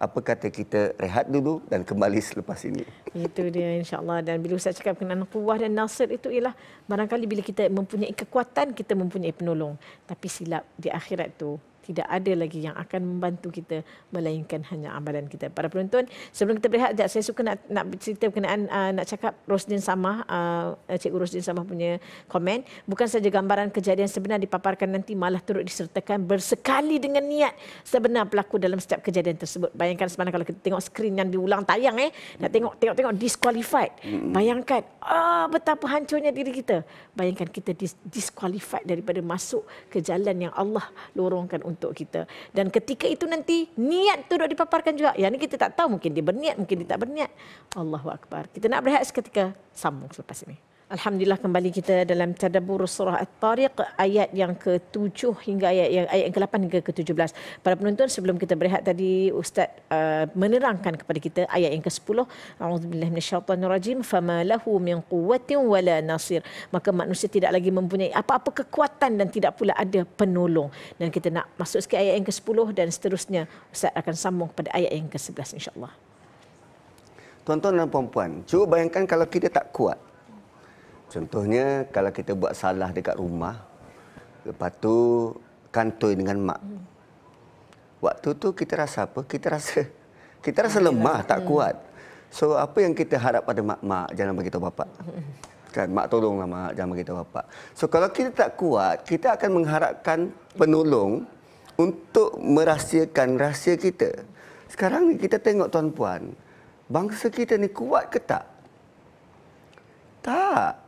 [SPEAKER 2] apa kata kita rehat dulu dan kembali selepas ini.
[SPEAKER 1] Itu dia insyaAllah. Dan bila Ustaz cakap kenaan kuah dan nasir itu ialah barangkali bila kita mempunyai kekuatan, kita mempunyai penolong. Tapi silap di akhirat tu tidak ada lagi yang akan membantu kita melainkan hanya amalan kita. Para penonton, sebelum kita berehat, sekejap, saya suka nak, nak cerita berkenaan, uh, nak cakap Rosdin Samah, uh, uh, Cikgu Rosdin Samah punya komen. Bukan saja gambaran kejadian sebenar dipaparkan nanti, malah turut disertakan bersekali dengan niat sebenar pelaku dalam setiap kejadian tersebut. Bayangkan sebenarnya kalau kita tengok skrin yang diulang tayang, eh, nak hmm. tengok, tengok, tengok, disqualified. Hmm. Bayangkan, ah, oh, betapa hancurnya diri kita. Bayangkan kita dis- disqualified daripada masuk ke jalan yang Allah lorongkan untuk kita. Dan ketika itu nanti niat tu dok dipaparkan juga. Ya ni kita tak tahu mungkin dia berniat, mungkin dia tak berniat. Allahu akbar. Kita nak berehat seketika sambung selepas ini. Alhamdulillah kembali kita dalam tadabbur surah At-Tariq ayat yang ke-7 hingga ayat yang ayat yang ke-8 hingga ke-17. Para penonton sebelum kita berehat tadi ustaz uh, menerangkan kepada kita ayat yang ke-10. A'udzubillahi minasyaitonirrajim famalahu min quwwatin wala nasir. Maka manusia tidak lagi mempunyai apa-apa kekuatan dan tidak pula ada penolong. Dan kita nak masuk sikit ayat yang ke-10 dan seterusnya ustaz akan sambung kepada ayat yang ke-11 insya-Allah.
[SPEAKER 2] Tuan-tuan dan puan-puan, cuba bayangkan kalau kita tak kuat Contohnya kalau kita buat salah dekat rumah, lepas tu kantoi dengan mak. Waktu tu kita rasa apa? Kita rasa kita rasa lah. lemah, tak hmm. kuat. So apa yang kita harap pada mak-mak jangan bagi tahu bapak. Kan mak tolonglah mak jangan bagi tahu bapak. So kalau kita tak kuat, kita akan mengharapkan penolong untuk merahsiakan rahsia kita. Sekarang ni kita tengok tuan-puan, bangsa kita ni kuat ke tak? Tak.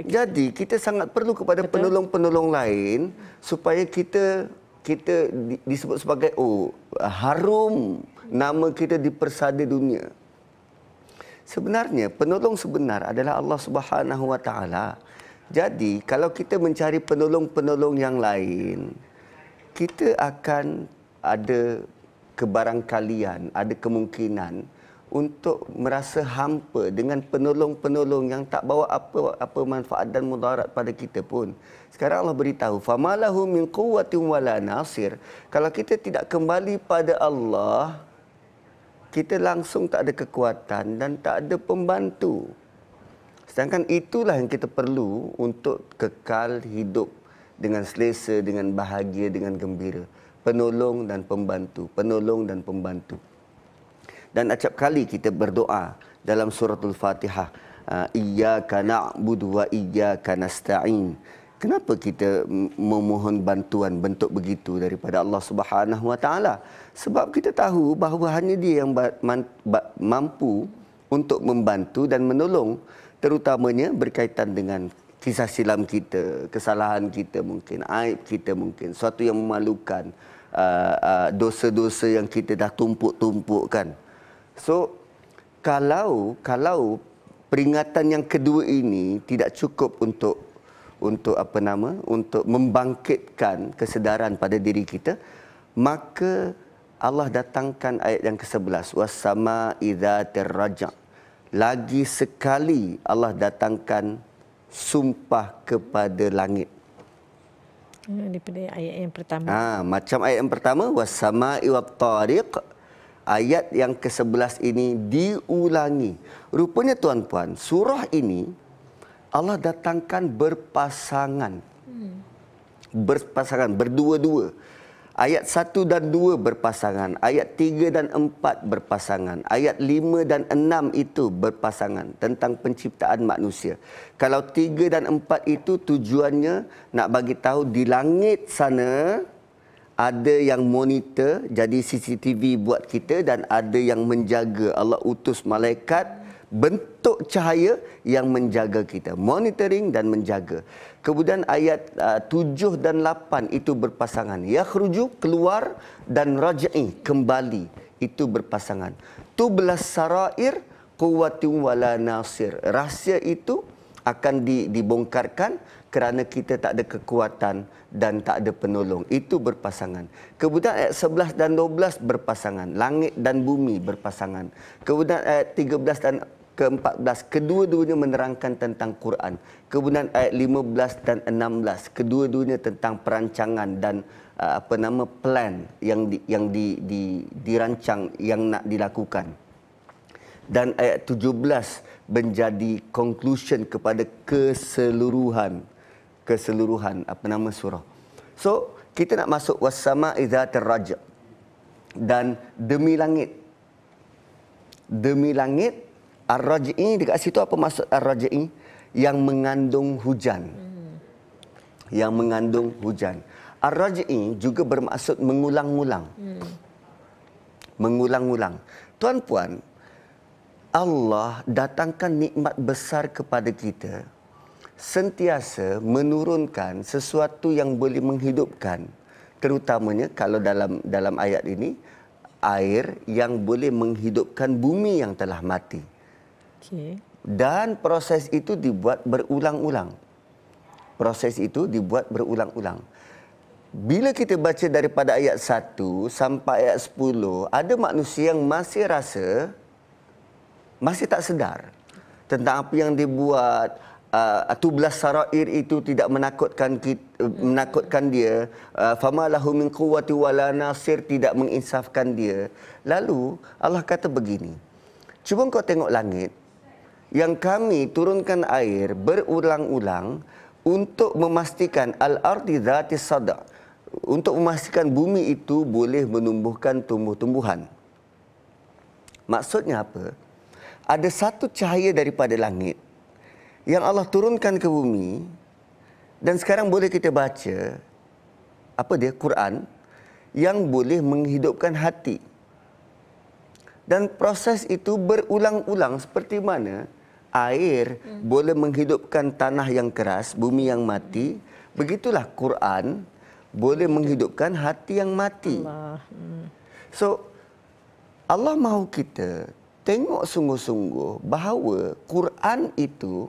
[SPEAKER 2] Jadi kita sangat perlu kepada penolong-penolong lain supaya kita kita disebut sebagai oh harum nama kita di persada dunia. Sebenarnya penolong sebenar adalah Allah Subhanahu Wa Taala. Jadi kalau kita mencari penolong-penolong yang lain, kita akan ada kebarangkalian, ada kemungkinan untuk merasa hampa dengan penolong-penolong yang tak bawa apa apa manfaat dan mudarat pada kita pun. Sekarang Allah beritahu, famalahu min quwwatin wala nasir. Kalau kita tidak kembali pada Allah, kita langsung tak ada kekuatan dan tak ada pembantu. Sedangkan itulah yang kita perlu untuk kekal hidup dengan selesa, dengan bahagia, dengan gembira. Penolong dan pembantu, penolong dan pembantu dan acap kali kita berdoa dalam suratul Fatihah iya ah, iyyaka na'budu wa iyyaka stain. kenapa kita memohon bantuan bentuk begitu daripada Allah Subhanahu wa taala sebab kita tahu bahawa hanya dia yang mampu untuk membantu dan menolong terutamanya berkaitan dengan kisah silam kita kesalahan kita mungkin aib kita mungkin sesuatu yang memalukan ah, ah, dosa-dosa yang kita dah tumpuk-tumpukkan uh, So kalau kalau peringatan yang kedua ini tidak cukup untuk untuk apa nama untuk membangkitkan kesedaran pada diri kita maka Allah datangkan ayat yang ke-11 wasama idza tarja lagi sekali Allah datangkan sumpah kepada langit
[SPEAKER 1] daripada ayat yang pertama
[SPEAKER 2] ha, macam ayat yang pertama wasama iwa tariq ayat yang ke-11 ini diulangi. Rupanya tuan-puan, surah ini Allah datangkan berpasangan. Hmm. Berpasangan, berdua-dua. Ayat 1 dan 2 berpasangan, ayat 3 dan 4 berpasangan, ayat 5 dan 6 itu berpasangan tentang penciptaan manusia. Kalau 3 dan 4 itu tujuannya nak bagi tahu di langit sana ada yang monitor jadi CCTV buat kita dan ada yang menjaga Allah utus malaikat bentuk cahaya yang menjaga kita monitoring dan menjaga kemudian ayat uh, 7 dan 8 itu berpasangan yakhruju keluar dan raj'i kembali itu berpasangan tu belas sarair quwwati wala nasir rahsia itu akan dibongkarkan kerana kita tak ada kekuatan dan tak ada penolong. Itu berpasangan. Kemudian ayat 11 dan 12 berpasangan. Langit dan bumi berpasangan. Kemudian ayat 13 dan ke-14, kedua-duanya menerangkan tentang Quran. Kemudian ayat 15 dan 16, kedua-duanya tentang perancangan dan uh, apa nama plan yang di, yang di, di, dirancang yang nak dilakukan. Dan ayat 17 menjadi conclusion kepada keseluruhan keseluruhan apa nama surah. So, kita nak masuk wasama idza tarajja. Dan demi langit. Demi langit ar ini dekat situ apa maksud ar ini Yang mengandung hujan. Hmm. Yang mengandung hujan. ar ini juga bermaksud mengulang-ulang. Hmm. Mengulang-ulang. Tuan-puan, Allah datangkan nikmat besar kepada kita sentiasa menurunkan sesuatu yang boleh menghidupkan terutamanya kalau dalam dalam ayat ini air yang boleh menghidupkan bumi yang telah mati okay. dan proses itu dibuat berulang-ulang proses itu dibuat berulang-ulang bila kita baca daripada ayat 1 sampai ayat 10 ada manusia yang masih rasa masih tak sedar tentang apa yang dibuat uh, belas sarair itu tidak menakutkan uh, menakutkan dia uh, fama lahu min quwwati wala nasir tidak menginsafkan dia lalu Allah kata begini cuba kau tengok langit yang kami turunkan air berulang-ulang untuk memastikan al-ardi dhati sada untuk memastikan bumi itu boleh menumbuhkan tumbuh-tumbuhan maksudnya apa ada satu cahaya daripada langit yang Allah turunkan ke bumi dan sekarang boleh kita baca apa dia Quran yang boleh menghidupkan hati. Dan proses itu berulang-ulang seperti mana air hmm. boleh menghidupkan tanah yang keras, bumi yang mati, hmm. begitulah Quran boleh menghidupkan hati yang mati.
[SPEAKER 1] Hmm.
[SPEAKER 2] So Allah mahu kita tengok sungguh-sungguh bahawa Quran itu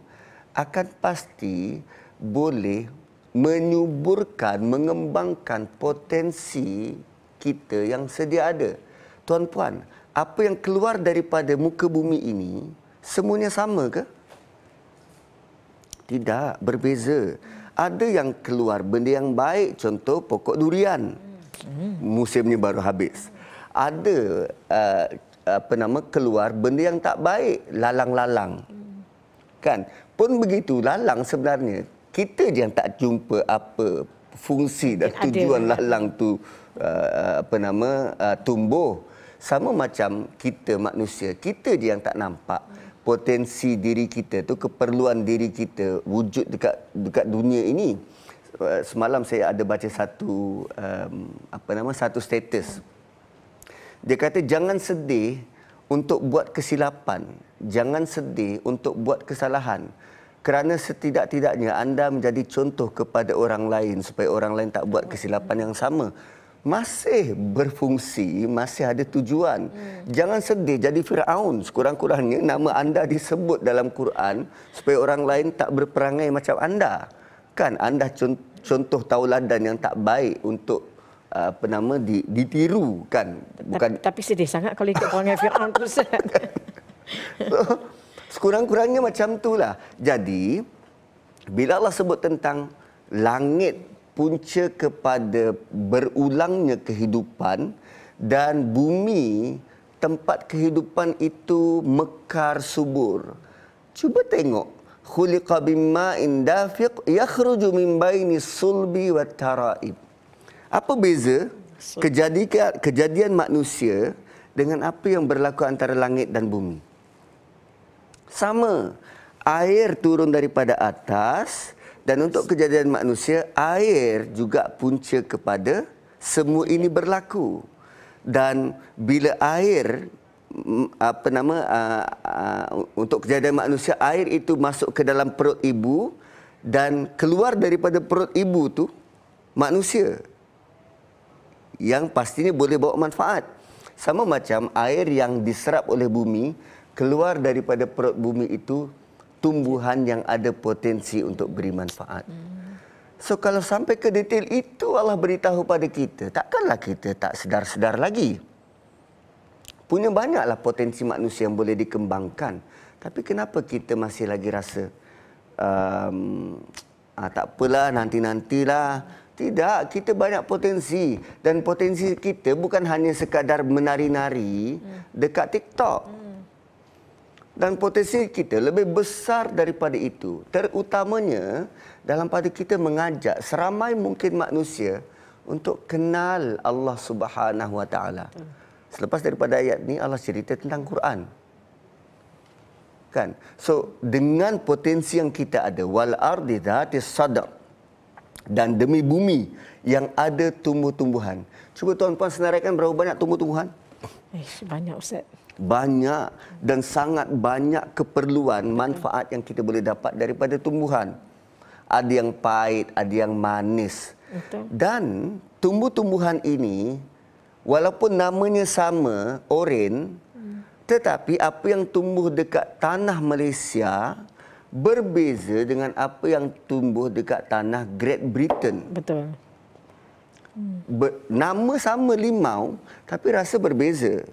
[SPEAKER 2] akan pasti boleh menyuburkan, mengembangkan potensi kita yang sedia ada. Tuan-puan, apa yang keluar daripada muka bumi ini, semuanya sama ke? Tidak, berbeza. Ada yang keluar benda yang baik, contoh pokok durian. Musimnya baru habis. Ada uh, apa nama keluar benda yang tak baik, lalang-lalang. Kan? Pun begitu lalang sebenarnya kita je yang tak jumpa apa fungsi dan tujuan lalang tu uh, apa nama uh, tumbuh sama macam kita manusia kita je yang tak nampak potensi diri kita tu keperluan diri kita wujud dekat dekat dunia ini uh, semalam saya ada baca satu um, apa nama satu status dia kata jangan sedih untuk buat kesilapan jangan sedih untuk buat kesalahan. Kerana setidak-tidaknya anda menjadi contoh kepada orang lain supaya orang lain tak buat kesilapan yang sama. Masih berfungsi, masih ada tujuan. Hmm. Jangan sedih jadi Fir'aun. Sekurang-kurangnya nama anda disebut dalam Quran supaya orang lain tak berperangai macam anda. Kan anda contoh tauladan yang tak baik untuk uh, apa nama ditiru kan bukan tapi,
[SPEAKER 1] tapi sedih sangat kalau ikut perangai Fir'aun terus
[SPEAKER 2] So, sekurang-kurangnya macam itulah. Jadi, bila Allah sebut tentang langit punca kepada berulangnya kehidupan dan bumi tempat kehidupan itu mekar subur. Cuba tengok khuliqa bimma'in dafiq yakhruju min baini sulbi wa taraib. Apa beza kejadian manusia dengan apa yang berlaku antara langit dan bumi? sama. Air turun daripada atas dan untuk kejadian manusia air juga punca kepada semua ini berlaku. Dan bila air apa nama uh, uh, untuk kejadian manusia air itu masuk ke dalam perut ibu dan keluar daripada perut ibu tu manusia yang pastinya boleh bawa manfaat. Sama macam air yang diserap oleh bumi keluar daripada perut bumi itu tumbuhan yang ada potensi untuk beri manfaat. So kalau sampai ke detail itu Allah beritahu pada kita, takkanlah kita tak sedar-sedar lagi. Punya banyaklah potensi manusia yang boleh dikembangkan. Tapi kenapa kita masih lagi rasa um, ah, tak apalah nanti-nantilah. Tidak, kita banyak potensi dan potensi kita bukan hanya sekadar menari-nari dekat TikTok. Hmm dan potensi kita lebih besar daripada itu. Terutamanya dalam pada kita mengajak seramai mungkin manusia untuk kenal Allah Subhanahu Wa Taala. Selepas daripada ayat ni Allah cerita tentang Quran. Kan? So dengan potensi yang kita ada wal ardi dhati sadaq dan demi bumi yang ada tumbuh-tumbuhan. Cuba tuan-tuan senaraikan berapa banyak tumbuh-tumbuhan?
[SPEAKER 1] Eh, banyak Ustaz
[SPEAKER 2] banyak dan sangat banyak keperluan manfaat yang kita boleh dapat daripada tumbuhan. Ada yang pahit, ada yang manis. Dan tumbuh-tumbuhan ini walaupun namanya sama, oren, tetapi apa yang tumbuh dekat tanah Malaysia berbeza dengan apa yang tumbuh dekat tanah Great Britain. Betul. Ber, nama sama limau tapi rasa berbeza.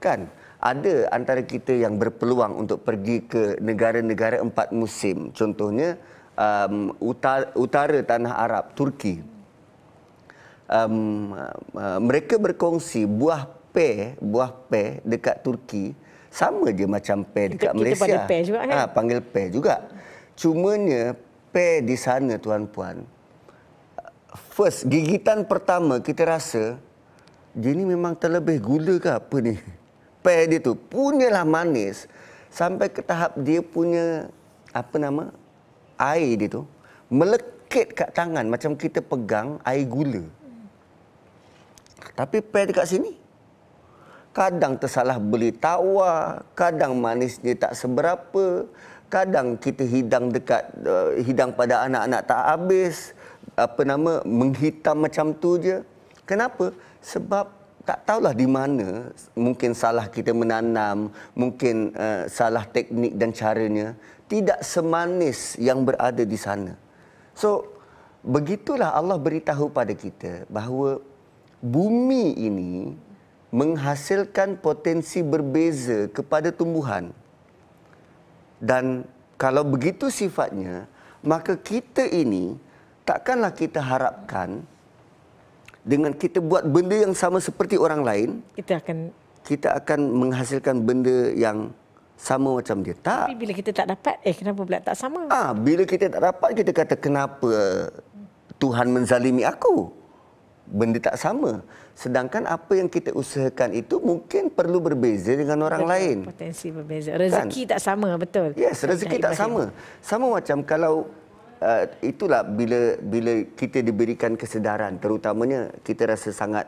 [SPEAKER 2] Kan? ada antara kita yang berpeluang untuk pergi ke negara-negara empat musim. Contohnya um, utara, utara tanah Arab, Turki. Um, uh, mereka berkongsi buah pear, buah pear dekat Turki sama je macam pear dekat kita, Malaysia. Kita panggil pear juga kan? Ha, panggil pear juga. Cumanya pear di sana tuan-puan. First, gigitan pertama kita rasa dia ni memang terlebih gula ke apa ni? pear dia tu punyalah manis sampai ke tahap dia punya apa nama air dia tu melekit kat tangan macam kita pegang air gula. Tapi pear dekat sini kadang tersalah beli tawa kadang manis dia tak seberapa, kadang kita hidang dekat uh, hidang pada anak-anak tak habis apa nama menghitam macam tu je. Kenapa? Sebab tak tahulah di mana mungkin salah kita menanam, mungkin uh, salah teknik dan caranya tidak semanis yang berada di sana. So begitulah Allah beritahu pada kita bahawa bumi ini menghasilkan potensi berbeza kepada tumbuhan. Dan kalau begitu sifatnya, maka kita ini takkanlah kita harapkan dengan kita buat benda yang sama seperti orang lain kita akan kita akan menghasilkan benda yang sama macam dia tak
[SPEAKER 1] tapi bila kita tak dapat eh kenapa pula tak sama ah ha, bila
[SPEAKER 2] kita tak dapat kita kata kenapa Tuhan menzalimi aku benda tak sama sedangkan apa yang kita usahakan itu mungkin perlu berbeza dengan orang betul, lain
[SPEAKER 1] potensi berbeza rezeki kan? tak sama betul yes rezeki tak sama
[SPEAKER 2] sama macam kalau uh, itulah bila bila kita diberikan kesedaran terutamanya kita rasa sangat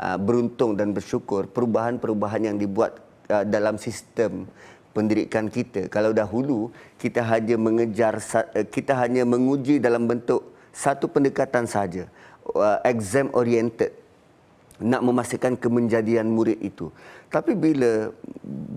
[SPEAKER 2] uh, beruntung dan bersyukur perubahan-perubahan yang dibuat uh, dalam sistem pendidikan kita kalau dahulu kita hanya mengejar kita hanya menguji dalam bentuk satu pendekatan saja uh, exam oriented nak memastikan kemenjadian murid itu tapi bila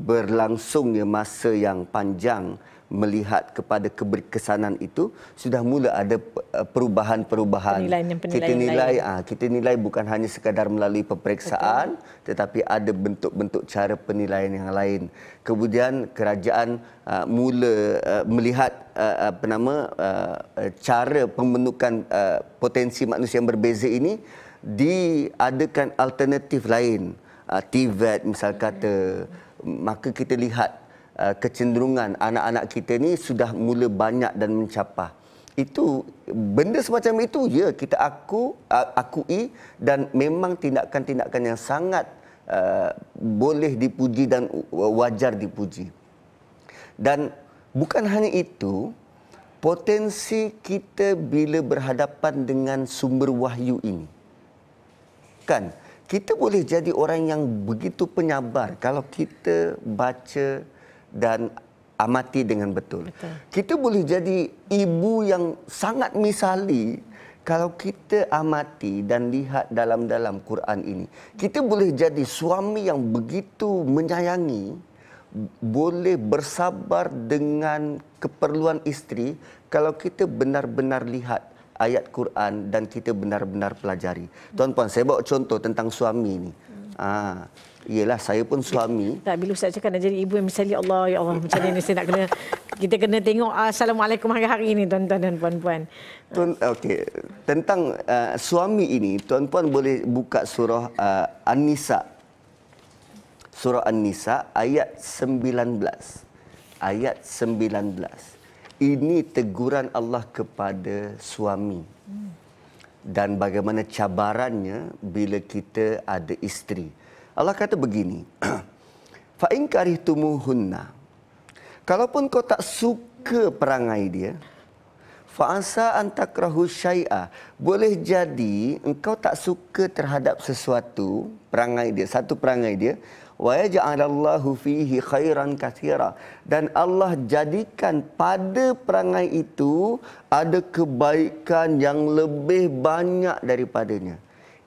[SPEAKER 2] berlangsungnya masa yang panjang melihat kepada keberkesanan itu sudah mula ada eh, perubahan-perubahan kita nilai ah kita nilai bukan hanya sekadar melalui peperiksaan Betul. tetapi ada bentuk-bentuk cara penilaian yang lain kemudian kerajaan uh, mula uh, melihat uh, apa nama uh, cara pembentukan uh, potensi manusia yang berbeza ini diadakan alternatif lain uh, ah, TVET misal kata maka kita lihat Uh, kecenderungan anak-anak kita ni sudah mula banyak dan mencapah. Itu benda semacam itu ya kita aku uh, akui dan memang tindakan-tindakan yang sangat uh, boleh dipuji dan wajar dipuji. Dan bukan hanya itu, potensi kita bila berhadapan dengan sumber wahyu ini. Kan? Kita boleh jadi orang yang begitu penyabar kalau kita baca dan amati dengan betul. betul. Kita boleh jadi ibu yang sangat misali kalau kita amati dan lihat dalam-dalam Quran ini. Kita boleh jadi suami yang begitu menyayangi, boleh bersabar dengan keperluan isteri kalau kita benar-benar lihat ayat Quran dan kita benar-benar pelajari. Tuan-tuan, saya bawa contoh tentang suami ini. Hmm. Ah, ialah saya pun suami.
[SPEAKER 1] Tak bila Ustaz cakap nak jadi ibu yang misalnya Allah ya Allah macam ni saya nak kena kita kena tengok ah, assalamualaikum hari hari ini tuan-tuan dan puan-puan.
[SPEAKER 2] Tuan okey tentang uh, suami ini tuan-puan boleh buka surah uh, An-Nisa. Surah An-Nisa ayat 19. Ayat 19. Ini teguran Allah kepada suami. Hmm. Dan bagaimana cabarannya bila kita ada isteri. Allah kata begini. Fa in karihtumuhunna. Kalaupun kau tak suka perangai dia, fa asa an syai'a. Boleh jadi engkau tak suka terhadap sesuatu, perangai dia, satu perangai dia, wa ja'alallahu fihi khairan katira dan Allah jadikan pada perangai itu ada kebaikan yang lebih banyak daripadanya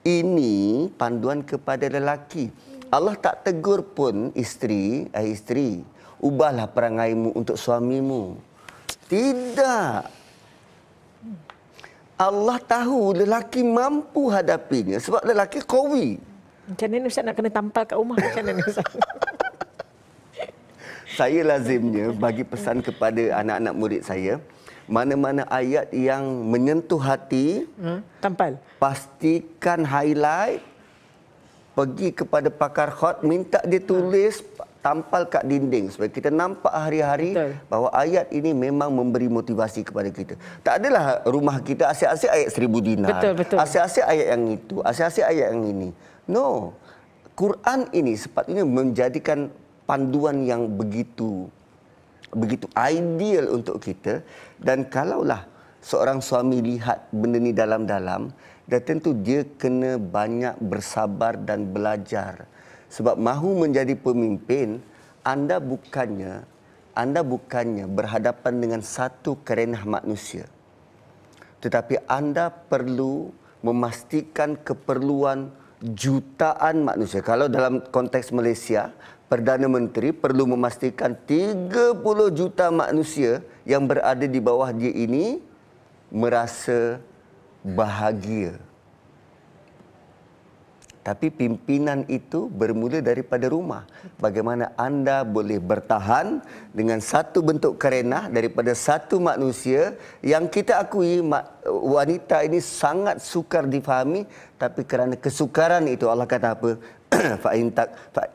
[SPEAKER 2] ini panduan kepada lelaki. Allah tak tegur pun isteri, eh isteri, ubahlah perangaimu untuk suamimu. Tidak. Allah tahu lelaki mampu hadapinya sebab lelaki kowi.
[SPEAKER 1] Macam mana Ustaz nak kena tampal kat rumah? Macam mana Ustaz?
[SPEAKER 2] saya lazimnya bagi pesan kepada anak-anak murid saya mana-mana ayat yang menyentuh hati hmm. tampal pastikan highlight pergi kepada pakar khot minta dia tulis hmm. tampal kat dinding supaya kita nampak hari-hari Betul. bahawa ayat ini memang memberi motivasi kepada kita tak adalah rumah kita asyik-asyik ayat seribu dinar Betul-betul. asyik-asyik ayat yang itu asyik-asyik ayat yang ini no Quran ini sepatutnya menjadikan panduan yang begitu begitu ideal untuk kita dan kalaulah seorang suami lihat benda ni dalam-dalam dan tentu dia kena banyak bersabar dan belajar sebab mahu menjadi pemimpin anda bukannya anda bukannya berhadapan dengan satu kerenah manusia tetapi anda perlu memastikan keperluan jutaan manusia kalau dalam konteks Malaysia Perdana Menteri perlu memastikan 30 juta manusia yang berada di bawah dia ini merasa bahagia. Tapi pimpinan itu bermula daripada rumah. Bagaimana anda boleh bertahan dengan satu bentuk kerenah daripada satu manusia yang kita akui wanita ini sangat sukar difahami tapi kerana kesukaran itu Allah kata apa? fa in tak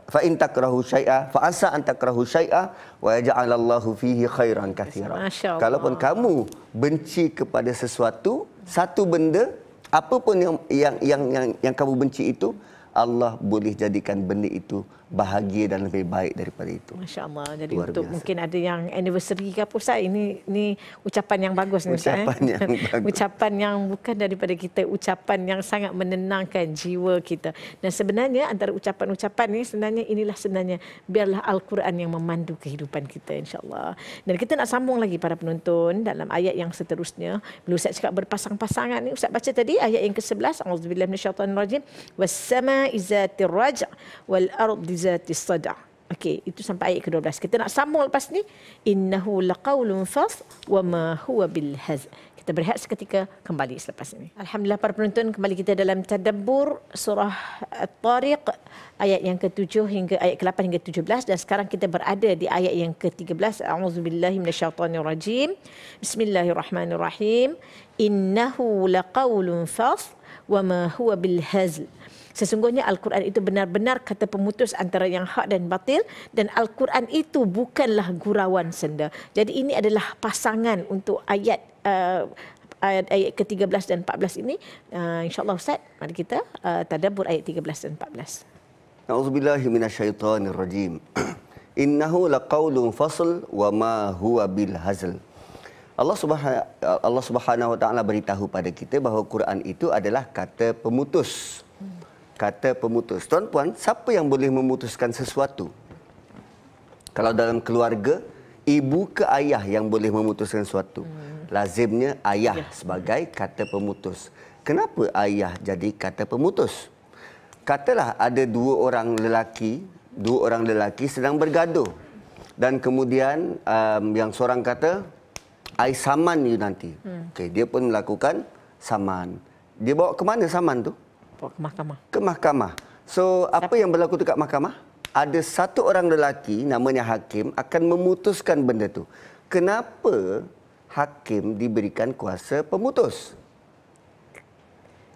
[SPEAKER 2] fa in takrahu syai'a fa asa an takrahu syai'a wa yaj'alallahu fihi khairan katsira. Kalaupun kamu benci kepada sesuatu, satu benda, apa pun yang, yang yang yang yang kamu benci itu, Allah boleh jadikan benda itu bahagia dan lebih baik daripada
[SPEAKER 1] itu. Masya Allah. Jadi Luar untuk biasa. mungkin ada yang anniversary ke apa Ustaz, ini, ini ucapan yang bagus. Eh? Ucapan Ustaz, yang eh? bagus. Ucapan yang bukan daripada kita, ucapan yang sangat menenangkan jiwa kita. Dan sebenarnya antara ucapan-ucapan ini sebenarnya inilah sebenarnya biarlah Al-Quran yang memandu kehidupan kita insya Allah. Dan kita nak sambung lagi para penonton dalam ayat yang seterusnya. Bila Ustaz cakap berpasang-pasangan ini. Ustaz baca tadi ayat yang ke-11. Alhamdulillah, Nisyaitan Rajim. Wassama izatir raja' wal ardi izatis sada. Okey, itu sampai ayat ke-12. Kita nak sambung lepas ni. Innahu laqaulun fas wa ma huwa bil haz. Kita berehat seketika kembali selepas ini. Alhamdulillah para penonton kembali kita dalam tadabbur surah At-Tariq ayat yang ke-7 hingga ayat ke-8 hingga 17 dan sekarang kita berada di ayat yang ke-13. A'udzubillahi minasyaitonirrajim. Bismillahirrahmanirrahim. Innahu laqaulun fas wa ma huwa bil hazl sesungguhnya Al-Quran itu benar-benar kata pemutus antara yang hak dan batil dan Al-Quran itu bukanlah gurauan senda. Jadi ini adalah pasangan untuk ayat uh, ayat, ayat ke-13 dan 14 ini uh, insyaallah ustaz mari kita uh, tadabbur ayat 13 dan 14
[SPEAKER 2] A'udzubillahi minasyaitonirrajim Innahu laqaulun fasl wa ma huwa bil hazl Allah Subhanahu Allah Subhanahu wa taala beritahu pada kita bahawa Quran itu adalah kata pemutus kata pemutus. Tuan-puan, siapa yang boleh memutuskan sesuatu? Kalau dalam keluarga, ibu ke ayah yang boleh memutuskan sesuatu? Lazimnya ayah ya. sebagai kata pemutus. Kenapa ayah jadi kata pemutus? Katalah ada dua orang lelaki, dua orang lelaki sedang bergaduh. Dan kemudian um, yang seorang kata, I saman you nanti. Hmm. Okay, dia pun melakukan saman. Dia bawa ke mana saman tu? ke mahkamah. Ke mahkamah. So apa yang berlaku dekat mahkamah? Ada satu orang lelaki namanya hakim akan memutuskan benda tu. Kenapa hakim diberikan kuasa pemutus?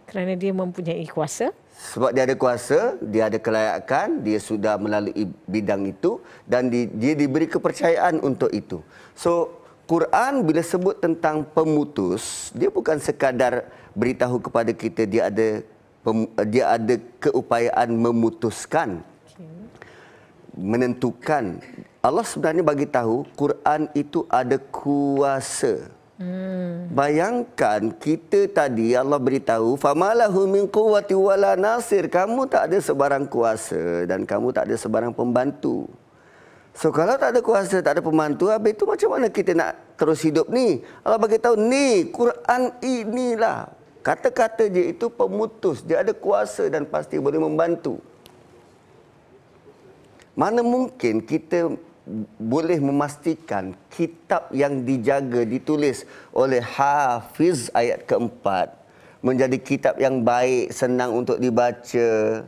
[SPEAKER 1] Kerana dia mempunyai kuasa.
[SPEAKER 2] Sebab dia ada kuasa, dia ada kelayakan, dia sudah melalui bidang itu dan dia diberi kepercayaan untuk itu. So Quran bila sebut tentang pemutus, dia bukan sekadar beritahu kepada kita dia ada pem, dia ada keupayaan memutuskan menentukan Allah sebenarnya bagi tahu Quran itu ada kuasa.
[SPEAKER 3] Hmm.
[SPEAKER 2] Bayangkan kita tadi Allah beritahu famalahu min quwwati wala nasir kamu tak ada sebarang kuasa dan kamu tak ada sebarang pembantu. So kalau tak ada kuasa tak ada pembantu apa itu macam mana kita nak terus hidup ni? Allah bagi tahu ni Quran inilah Kata-kata dia itu pemutus. Dia ada kuasa dan pasti boleh membantu. Mana mungkin kita boleh memastikan kitab yang dijaga, ditulis oleh Hafiz ayat keempat menjadi kitab yang baik, senang untuk dibaca,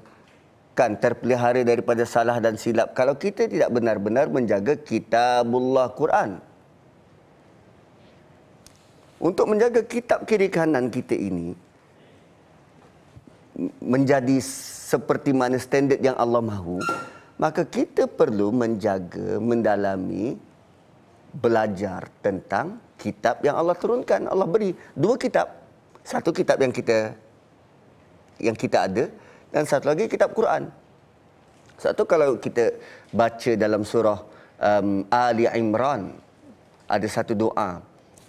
[SPEAKER 2] kan terpelihara daripada salah dan silap. Kalau kita tidak benar-benar menjaga kitabullah Quran untuk menjaga kitab kiri kanan kita ini menjadi seperti mana standard yang Allah mahu maka kita perlu menjaga mendalami belajar tentang kitab yang Allah turunkan Allah beri dua kitab satu kitab yang kita yang kita ada dan satu lagi kitab Quran satu kalau kita baca dalam surah um, Ali Imran ada satu doa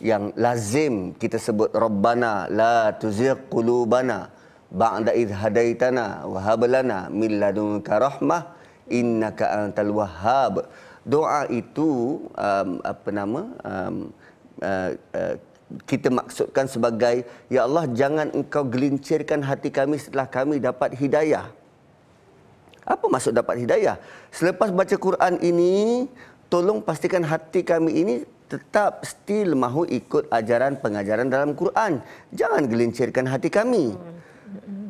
[SPEAKER 2] yang lazim kita sebut rabbana la tuzigh qulubana ba'da id hadaitana wa hab lana min ladunka rahmah innaka antal wahhab doa itu um, apa nama um, uh, uh, kita maksudkan sebagai ya Allah jangan engkau gelincirkan hati kami setelah kami dapat hidayah apa maksud dapat hidayah selepas baca Quran ini tolong pastikan hati kami ini tetap still mahu ikut ajaran pengajaran dalam Quran. Jangan gelincirkan hati kami.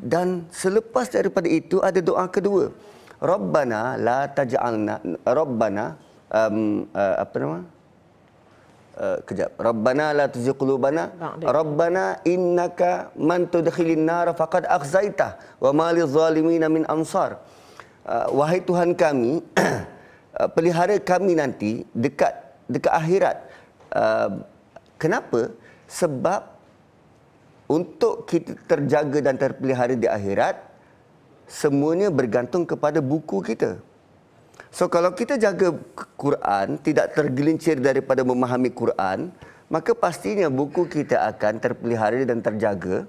[SPEAKER 2] Dan selepas daripada itu ada doa kedua. Rabbana la taj'alna Rabbana um, uh, apa nama? Uh, kejap. Rabbana la tuziqulubana Rabbana innaka man tudkhilin nar faqad akhzaita wa ma zalimina min ansar. Uh, wahai Tuhan kami, uh, pelihara kami nanti dekat dekat akhirat kenapa? Sebab untuk kita terjaga dan terpelihara di akhirat, semuanya bergantung kepada buku kita. So kalau kita jaga Quran, tidak tergelincir daripada memahami Quran, maka pastinya buku kita akan terpelihara dan terjaga.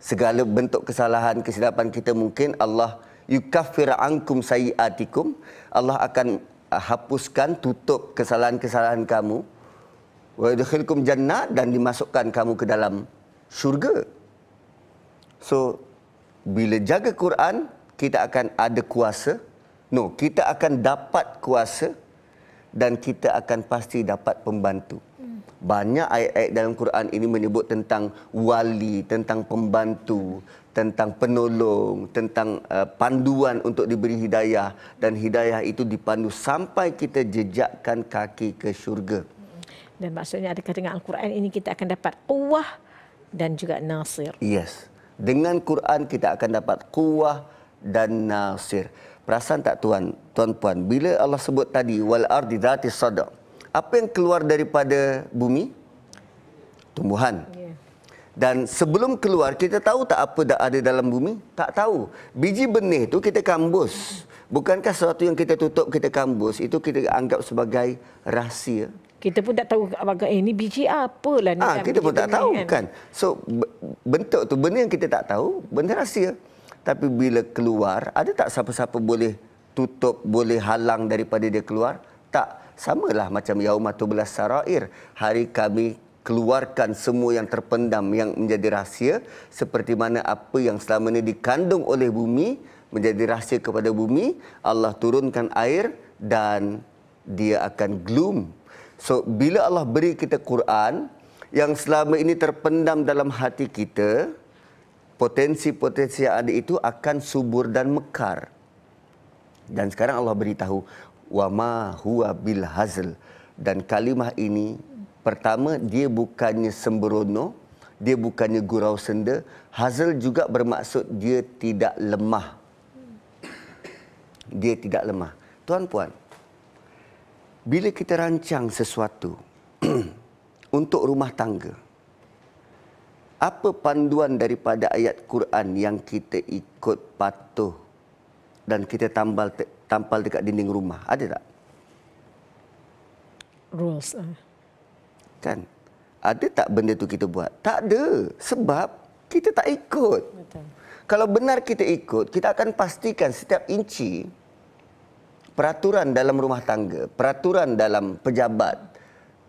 [SPEAKER 2] Segala bentuk kesalahan, kesilapan kita mungkin Allah yukaffir ankum sayiatikum. Allah akan Uh, hapuskan, tutup kesalahan-kesalahan kamu. Wa yadkhilkum jannah dan dimasukkan kamu ke dalam syurga. So, bila jaga Quran, kita akan ada kuasa. No, kita akan dapat kuasa dan kita akan pasti dapat pembantu. Banyak ayat-ayat dalam Quran ini menyebut tentang wali, tentang pembantu, tentang penolong, tentang uh, panduan untuk diberi hidayah dan hidayah itu dipandu sampai kita jejakkan kaki ke syurga.
[SPEAKER 1] Dan maksudnya adakah dengan Al-Quran ini kita akan dapat kuah dan juga nasir?
[SPEAKER 2] Yes. Dengan Quran kita akan dapat kuah dan nasir. Perasan tak tuan, tuan puan, bila Allah sebut tadi wal ardi dzati sada. Apa yang keluar daripada bumi? Tumbuhan. Yeah dan sebelum keluar kita tahu tak apa dah ada dalam bumi? Tak tahu. Biji benih tu kita kambus. Bukankah sesuatu yang kita tutup kita kambus itu kita anggap sebagai rahsia?
[SPEAKER 1] Kita pun tak tahu apa eh, ini biji apa lah ni. Ah, kan? kita pun tak tahu
[SPEAKER 2] kan. kan. So bentuk tu benih yang kita tak tahu benda rahsia. Tapi bila keluar ada tak siapa-siapa boleh tutup boleh halang daripada dia keluar? Tak. sama lah macam Yaumatul belas sarair hari kami keluarkan semua yang terpendam yang menjadi rahsia seperti mana apa yang selama ini dikandung oleh bumi menjadi rahsia kepada bumi Allah turunkan air dan dia akan gloom so bila Allah beri kita Quran yang selama ini terpendam dalam hati kita potensi-potensi yang ada itu akan subur dan mekar dan sekarang Allah beritahu wama huwa bil hazl dan kalimah ini pertama dia bukannya sembrono dia bukannya gurau senda hazel juga bermaksud dia tidak lemah dia tidak lemah tuan puan bila kita rancang sesuatu untuk rumah tangga apa panduan daripada ayat Quran yang kita ikut patuh dan kita tambal tampal dekat dinding rumah ada tak
[SPEAKER 1] rules eh
[SPEAKER 2] kesihatan. Ada tak benda tu kita buat? Tak ada. Sebab kita tak ikut. Betul. Kalau benar kita ikut, kita akan pastikan setiap inci peraturan dalam rumah tangga, peraturan dalam pejabat,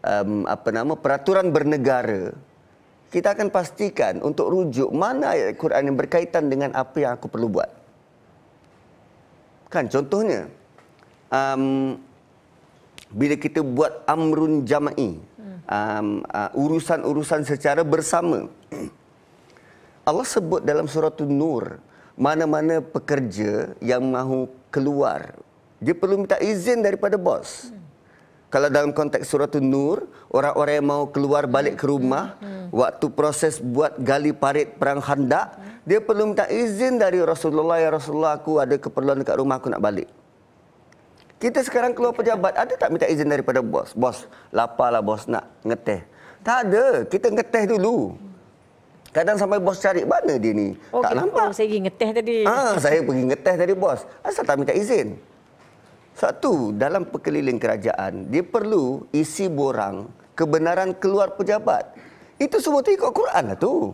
[SPEAKER 2] um, apa nama, peraturan bernegara, kita akan pastikan untuk rujuk mana ayat Quran yang berkaitan dengan apa yang aku perlu buat. Kan contohnya, um, bila kita buat amrun jama'i, um, uh, urusan-urusan secara bersama. Allah sebut dalam surah Nur, mana-mana pekerja yang mahu keluar, dia perlu minta izin daripada bos. Hmm. Kalau dalam konteks surah Nur, orang-orang yang mahu keluar balik ke rumah, hmm. Hmm. waktu proses buat gali parit perang handak, dia perlu minta izin dari Rasulullah, ya Rasulullah aku ada keperluan dekat rumah aku nak balik. Kita sekarang keluar pejabat, ada tak minta izin daripada bos? Bos, laparlah bos nak ngeteh. Tak ada, kita ngeteh dulu. Kadang sampai bos cari, mana dia ni? Oh, tak oh, nampak.
[SPEAKER 1] Oh, saya pergi ngeteh tadi. Ah, saya pergi
[SPEAKER 2] ngeteh tadi bos. Asal tak minta izin? Satu, dalam perkeliling kerajaan, dia perlu isi borang kebenaran keluar pejabat. Itu semua tu ikut Quran lah tu.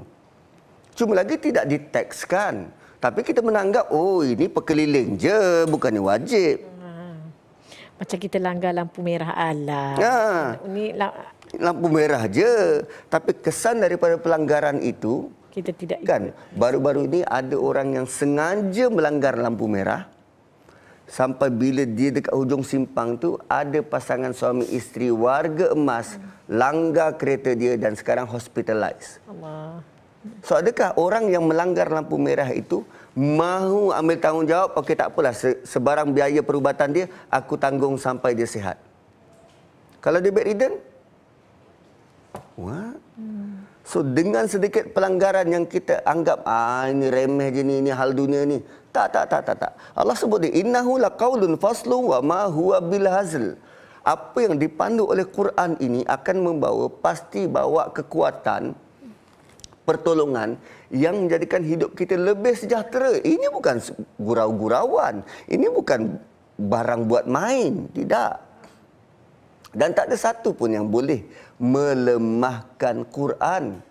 [SPEAKER 2] Cuma lagi tidak ditekskan. Tapi kita menanggap, oh ini perkeliling je, bukannya wajib.
[SPEAKER 1] Hmm macam kita langgar lampu merah Allah. Ha. Ini
[SPEAKER 2] lampu merah je, tapi kesan daripada pelanggaran itu kita tidak kan. Baru-baru ini ada orang yang sengaja melanggar lampu merah sampai bila dia dekat hujung simpang tu ada pasangan suami isteri warga emas langgar kereta dia dan sekarang hospitalized. Allah. So adakah orang yang melanggar lampu merah itu mahu ambil tanggungjawab okey tak apalah sebarang biaya perubatan dia aku tanggung sampai dia sihat kalau dia bedridden what so dengan sedikit pelanggaran yang kita anggap ah ini remeh je ni ini hal dunia ni tak tak tak tak tak Allah sebut dia innahu laqaulun faslu wa ma huwa bil hazl apa yang dipandu oleh Quran ini akan membawa pasti bawa kekuatan pertolongan yang menjadikan hidup kita lebih sejahtera. Ini bukan gurau-gurauan. Ini bukan barang buat main. Tidak. Dan tak ada satu pun yang boleh melemahkan Quran.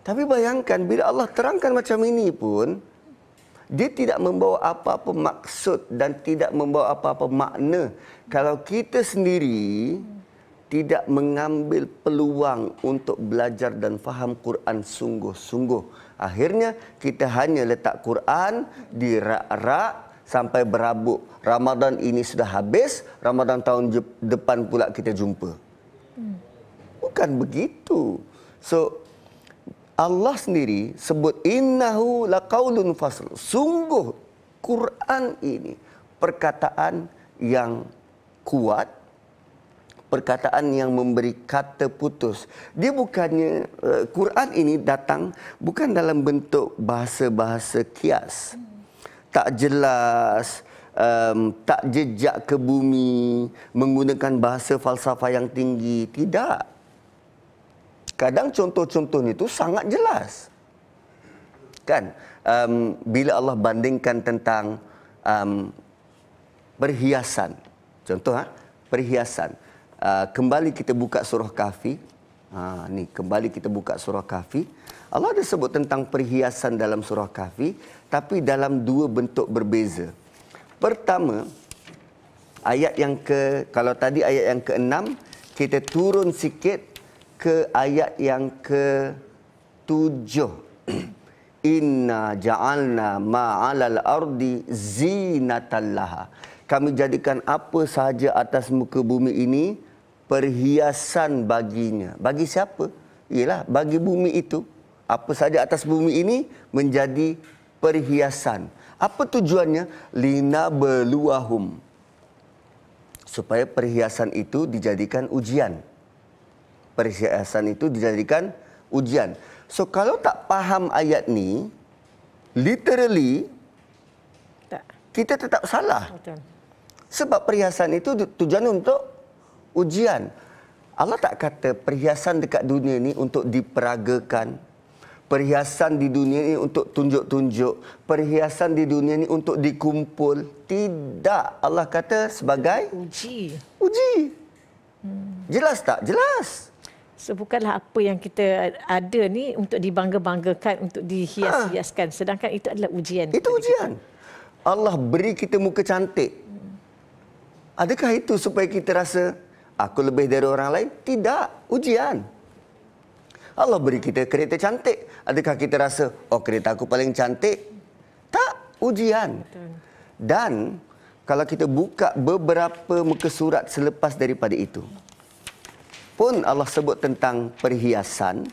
[SPEAKER 2] Tapi bayangkan bila Allah terangkan macam ini pun, dia tidak membawa apa-apa maksud dan tidak membawa apa-apa makna. Kalau kita sendiri tidak mengambil peluang untuk belajar dan faham Quran sungguh-sungguh. Akhirnya kita hanya letak Quran di rak-rak sampai berabuk. Ramadan ini sudah habis, Ramadan tahun depan pula kita jumpa. Bukan begitu. So Allah sendiri sebut innahu laqaulun fasl. Sungguh Quran ini perkataan yang kuat perkataan yang memberi kata putus. Dia bukannya uh, Quran ini datang bukan dalam bentuk bahasa-bahasa kias. Tak jelas, um, tak jejak ke bumi, menggunakan bahasa falsafah yang tinggi, tidak. Kadang contoh-contoh itu sangat jelas. Kan? Um, bila Allah bandingkan tentang um, perhiasan. Contoh ha? perhiasan. Ah, kembali kita buka surah kahfi. Ha ni kembali kita buka surah kahfi. Allah ada sebut tentang perhiasan dalam surah kahfi tapi dalam dua bentuk berbeza. Pertama ayat yang ke kalau tadi ayat yang ke-6 kita turun sikit ke ayat yang ke-7. Inna ja'alna ma'alal ardi zinatallaha. Kami jadikan apa sahaja atas muka bumi ini perhiasan baginya. Bagi siapa? Ialah bagi bumi itu. Apa saja atas bumi ini menjadi perhiasan. Apa tujuannya? Lina beluahum. Supaya perhiasan itu dijadikan ujian. Perhiasan itu dijadikan ujian. So kalau tak faham ayat ni, literally tak. kita tetap salah. Betul. Sebab perhiasan itu tujuan untuk ujian. Allah tak kata perhiasan dekat dunia ni untuk diperagakan. Perhiasan di dunia ini untuk tunjuk-tunjuk. Perhiasan di dunia ini untuk dikumpul. Tidak. Allah kata sebagai...
[SPEAKER 1] Uji. Uji.
[SPEAKER 2] Hmm. Jelas
[SPEAKER 1] tak? Jelas. So, bukanlah apa yang kita ada ni untuk dibangga-banggakan, untuk dihias-hiaskan. Ah. Sedangkan itu adalah ujian. Itu
[SPEAKER 2] ujian. Kita. Allah beri kita muka cantik. Adakah itu supaya kita rasa aku lebih dari orang lain? Tidak, ujian. Allah beri kita kereta cantik. Adakah kita rasa, oh kereta aku paling cantik? Tak, ujian. Dan kalau kita buka beberapa muka surat selepas daripada itu. Pun Allah sebut tentang perhiasan.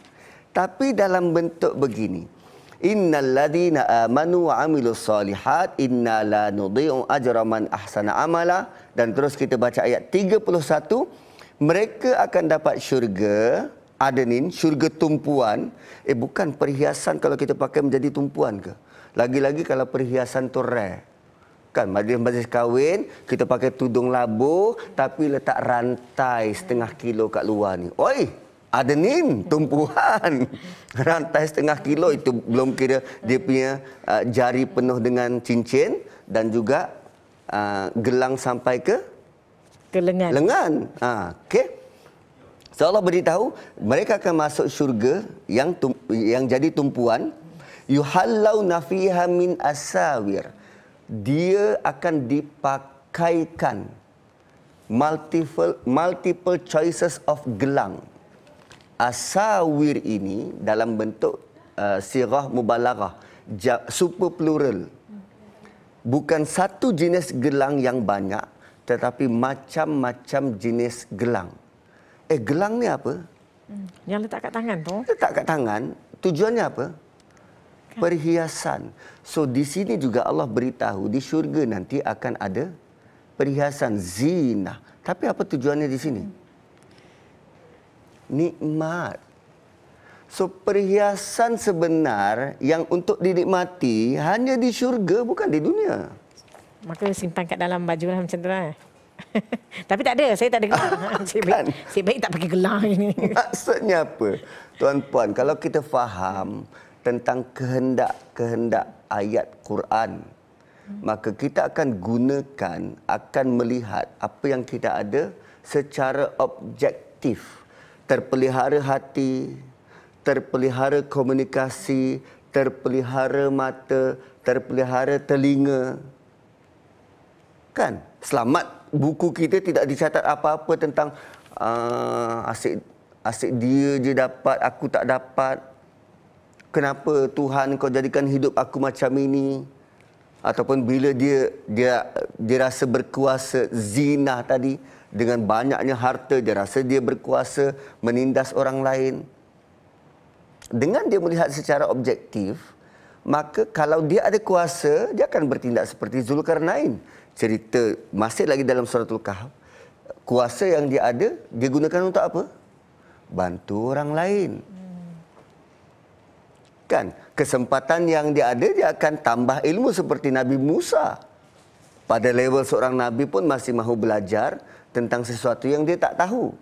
[SPEAKER 2] Tapi dalam bentuk begini innal ladina amanu wa amilus salihat inna la nudhi'u ajra man ahsana amala dan terus kita baca ayat 31 mereka akan dapat syurga adenin syurga tumpuan eh bukan perhiasan kalau kita pakai menjadi tumpuan ke lagi-lagi kalau perhiasan tu rare kan majlis-majlis kahwin kita pakai tudung labu tapi letak rantai setengah kilo kat luar ni oi ada nim tumpuan rantai setengah kilo itu belum kira dia punya uh, jari penuh dengan cincin dan juga uh, gelang sampai ke ke lengan lengan ha uh, okey so Allah beritahu mereka akan masuk syurga yang tum, yang jadi tumpuan yuhallau nafiha min asawir dia akan dipakaikan multiple multiple choices of gelang asawir ini dalam bentuk uh, sirah mubalaghah super plural bukan satu jenis gelang yang banyak tetapi macam-macam jenis gelang eh gelang ni apa
[SPEAKER 1] hmm. yang letak kat tangan tu
[SPEAKER 2] letak kat tangan tujuannya apa perhiasan so di sini juga Allah beritahu di syurga nanti akan ada perhiasan zina tapi apa tujuannya di sini hmm nikmat. So perhiasan sebenar yang untuk dinikmati hanya di syurga bukan di dunia.
[SPEAKER 1] Maka simpan kat dalam baju lah macam tu lah. Tapi tak ada, saya tak ada gelang. Kan? Cik baik, baik tak pakai gelang ini. Maksudnya apa?
[SPEAKER 2] Tuan-puan, kalau kita faham tentang kehendak-kehendak ayat Quran, maka kita akan gunakan, akan melihat apa yang kita ada secara objektif terpelihara hati, terpelihara komunikasi, terpelihara mata, terpelihara telinga. Kan? Selamat buku kita tidak dicatat apa-apa tentang uh, asyik asyik dia je dapat, aku tak dapat. Kenapa Tuhan kau jadikan hidup aku macam ini? Ataupun bila dia dia dia rasa berkuasa zina tadi, dengan banyaknya harta dia rasa dia berkuasa menindas orang lain dengan dia melihat secara objektif maka kalau dia ada kuasa dia akan bertindak seperti Zulkarnain cerita masih lagi dalam suratul kahf kuasa yang dia ada dia gunakan untuk apa bantu orang lain kan kesempatan yang dia ada dia akan tambah ilmu seperti Nabi Musa pada level seorang nabi pun masih mahu belajar tentang sesuatu yang dia tak tahu.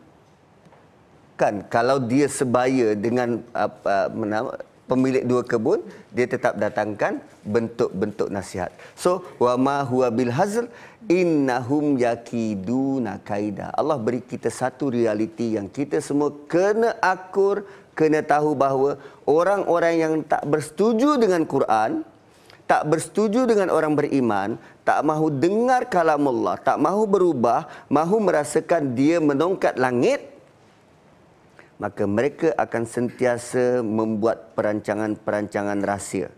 [SPEAKER 2] Kan kalau dia sebaya dengan apa menama pemilik dua kebun dia tetap datangkan bentuk-bentuk nasihat. So wa ma huwa bil hazl innahum yakiduna kaida. Allah beri kita satu realiti yang kita semua kena akur, kena tahu bahawa orang-orang yang tak bersetuju dengan Quran, tak bersetuju dengan orang beriman, tak mahu dengar kalam Allah, tak mahu berubah, mahu merasakan dia menongkat langit, maka mereka akan sentiasa membuat perancangan-perancangan rahsia.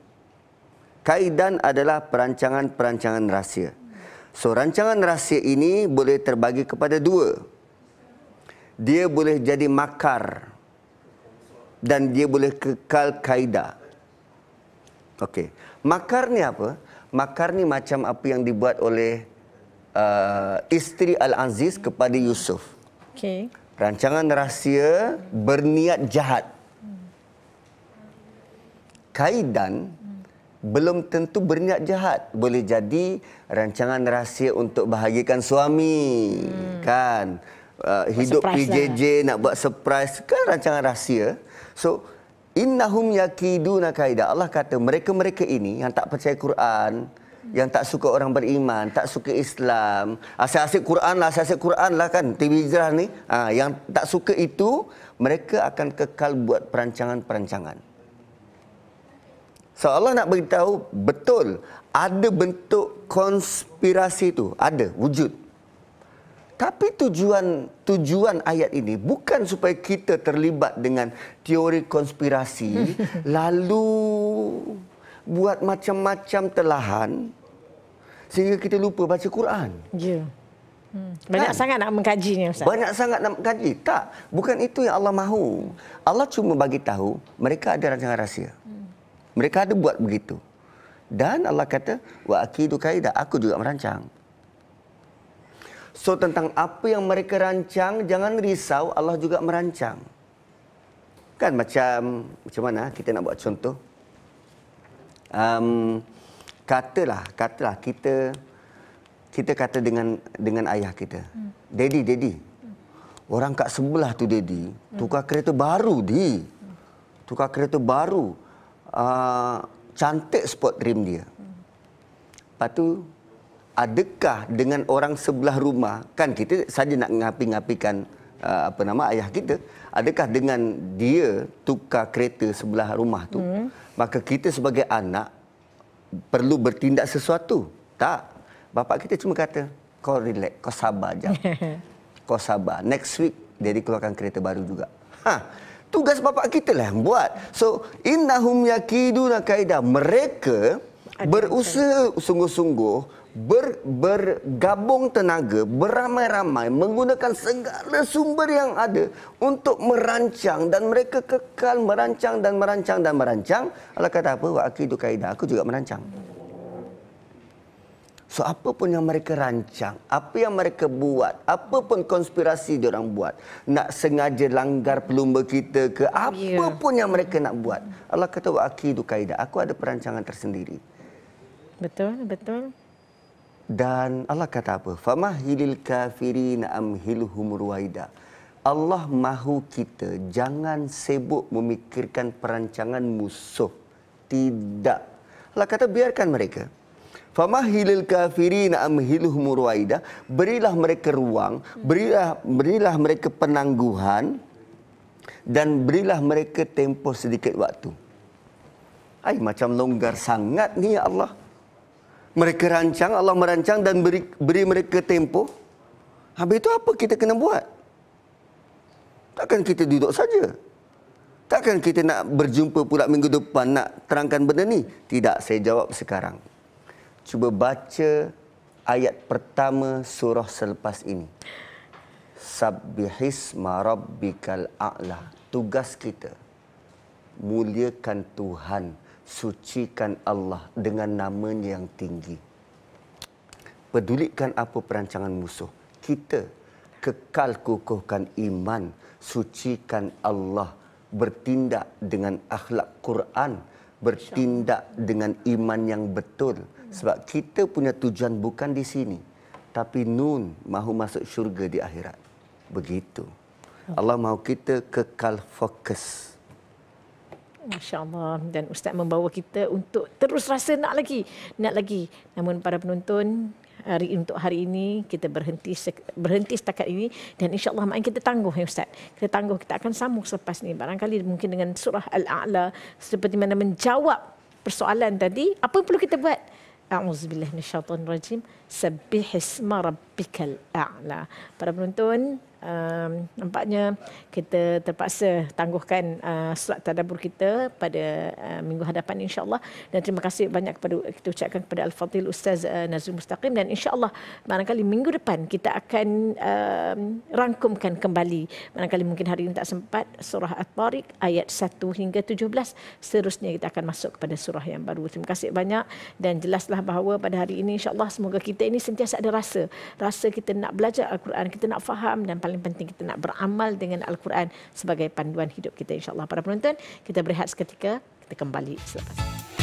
[SPEAKER 2] Kaidan adalah perancangan-perancangan rahsia. So, rancangan rahsia ini boleh terbagi kepada dua. Dia boleh jadi makar dan dia boleh kekal kaidah. Okey. Makar ni apa? Makar ni macam apa yang dibuat oleh uh, isteri Al-Aziz kepada Yusuf. Okay. Rancangan rahsia berniat jahat. Kaidan belum tentu berniat jahat. Boleh jadi rancangan rahsia untuk bahagikan suami. Hmm. Kan? Uh, hidup PJJ lah. nak buat surprise. Kan rancangan rahsia. So, innahum yakiduna kaida Allah kata mereka-mereka ini yang tak percaya Quran yang tak suka orang beriman, tak suka Islam, asyik-asyik Quran lah, asyik-asyik Quran lah kan, TV hijrah ni, ha, yang tak suka itu, mereka akan kekal buat perancangan-perancangan. So Allah nak beritahu, betul, ada bentuk konspirasi tu ada, wujud. Tapi tujuan tujuan ayat ini bukan supaya kita terlibat dengan teori konspirasi lalu buat macam-macam telahan sehingga kita lupa baca Quran.
[SPEAKER 3] Ya.
[SPEAKER 1] Hmm. Banyak kan? sangat nak mengkajinya ustaz. Banyak sangat nak
[SPEAKER 2] mengkaji. Tak, bukan itu yang Allah mahu. Allah cuma bagi tahu mereka ada rancangan rahsia. Hmm. Mereka ada buat begitu. Dan Allah kata wa aqidu kaida aku juga merancang. So tentang apa yang mereka rancang, jangan risau Allah juga merancang. Kan macam macam mana kita nak buat contoh? Um, katalah, katalah kita kita kata dengan dengan ayah kita. Hmm. Daddy, daddy. Hmm. Orang kat sebelah tu daddy, hmm. tukar kereta baru di. Tukar kereta baru. Uh, cantik sport rim dia. Hmm. Lepas tu adakah dengan orang sebelah rumah kan kita saja nak ngapi-ngapikan uh, apa nama ayah kita adakah dengan dia tukar kereta sebelah rumah tu hmm. maka kita sebagai anak perlu bertindak sesuatu tak bapa kita cuma kata kau relax kau sabar jap kau sabar next week dia keluarkan kereta baru juga ha tugas bapa kita lah yang buat so innahum yakiduna kaida mereka berusaha sungguh-sungguh ber, bergabung tenaga beramai-ramai menggunakan segala sumber yang ada untuk merancang dan mereka kekal merancang dan merancang dan merancang Allah kata apa wa akidu kaidah aku juga merancang so apa pun yang mereka rancang apa yang mereka buat apa pun konspirasi dia orang buat nak sengaja langgar pelumba kita ke apa ya. pun yang mereka nak buat Allah kata wa akidu kaidah aku ada perancangan tersendiri
[SPEAKER 1] betul betul
[SPEAKER 2] dan Allah kata apa kafiri naam amhilhum ruwaida Allah mahu kita jangan sibuk memikirkan perancangan musuh tidak Allah kata biarkan mereka kafiri naam amhilhum ruwaida berilah mereka ruang berilah berilah mereka penangguhan dan berilah mereka tempoh sedikit waktu Ay, macam longgar sangat ni ya Allah mereka rancang, Allah merancang dan beri, beri mereka tempo. Habis itu apa kita kena buat? Takkan kita duduk saja? Takkan kita nak berjumpa pula minggu depan nak terangkan benda ni? Tidak, saya jawab sekarang. Cuba baca ayat pertama surah selepas ini. Sabbihis marabbikal a'la. Tugas kita. Muliakan Tuhan sucikan Allah dengan namanya yang tinggi. Pedulikan apa perancangan musuh. Kita kekal kukuhkan iman, sucikan Allah, bertindak dengan akhlak Quran, bertindak dengan iman yang betul. Sebab kita punya tujuan bukan di sini, tapi nun mahu masuk syurga di akhirat. Begitu. Allah mahu kita kekal fokus.
[SPEAKER 1] Masya Allah. Dan Ustaz membawa kita untuk terus rasa nak lagi. Nak lagi. Namun para penonton, hari untuk hari ini kita berhenti berhenti setakat ini dan insyaallah main kita tangguh ya ustaz kita tangguh kita akan sambung selepas ini barangkali mungkin dengan surah al-a'la seperti mana menjawab persoalan tadi apa yang perlu kita buat a'udzubillahi minasyaitonirrajim Rajim isma marabikal a'la para penonton Uh, nampaknya kita terpaksa tangguhkan uh, slot tadabur kita pada uh, minggu hadapan insyaAllah dan terima kasih banyak kepada kita ucapkan kepada Al-Fatih Ustaz uh, Nazrul Mustaqim dan insyaAllah barangkali minggu depan kita akan uh, rangkumkan kembali barangkali mungkin hari ini tak sempat surah At-Tariq ayat 1 hingga 17 seterusnya kita akan masuk kepada surah yang baru terima kasih banyak dan jelaslah bahawa pada hari ini insyaAllah semoga kita ini sentiasa ada rasa rasa kita nak belajar Al-Quran kita nak faham dan paling penting kita nak beramal dengan Al-Quran sebagai panduan hidup kita insyaAllah para penonton kita berehat seketika kita kembali selepas ini.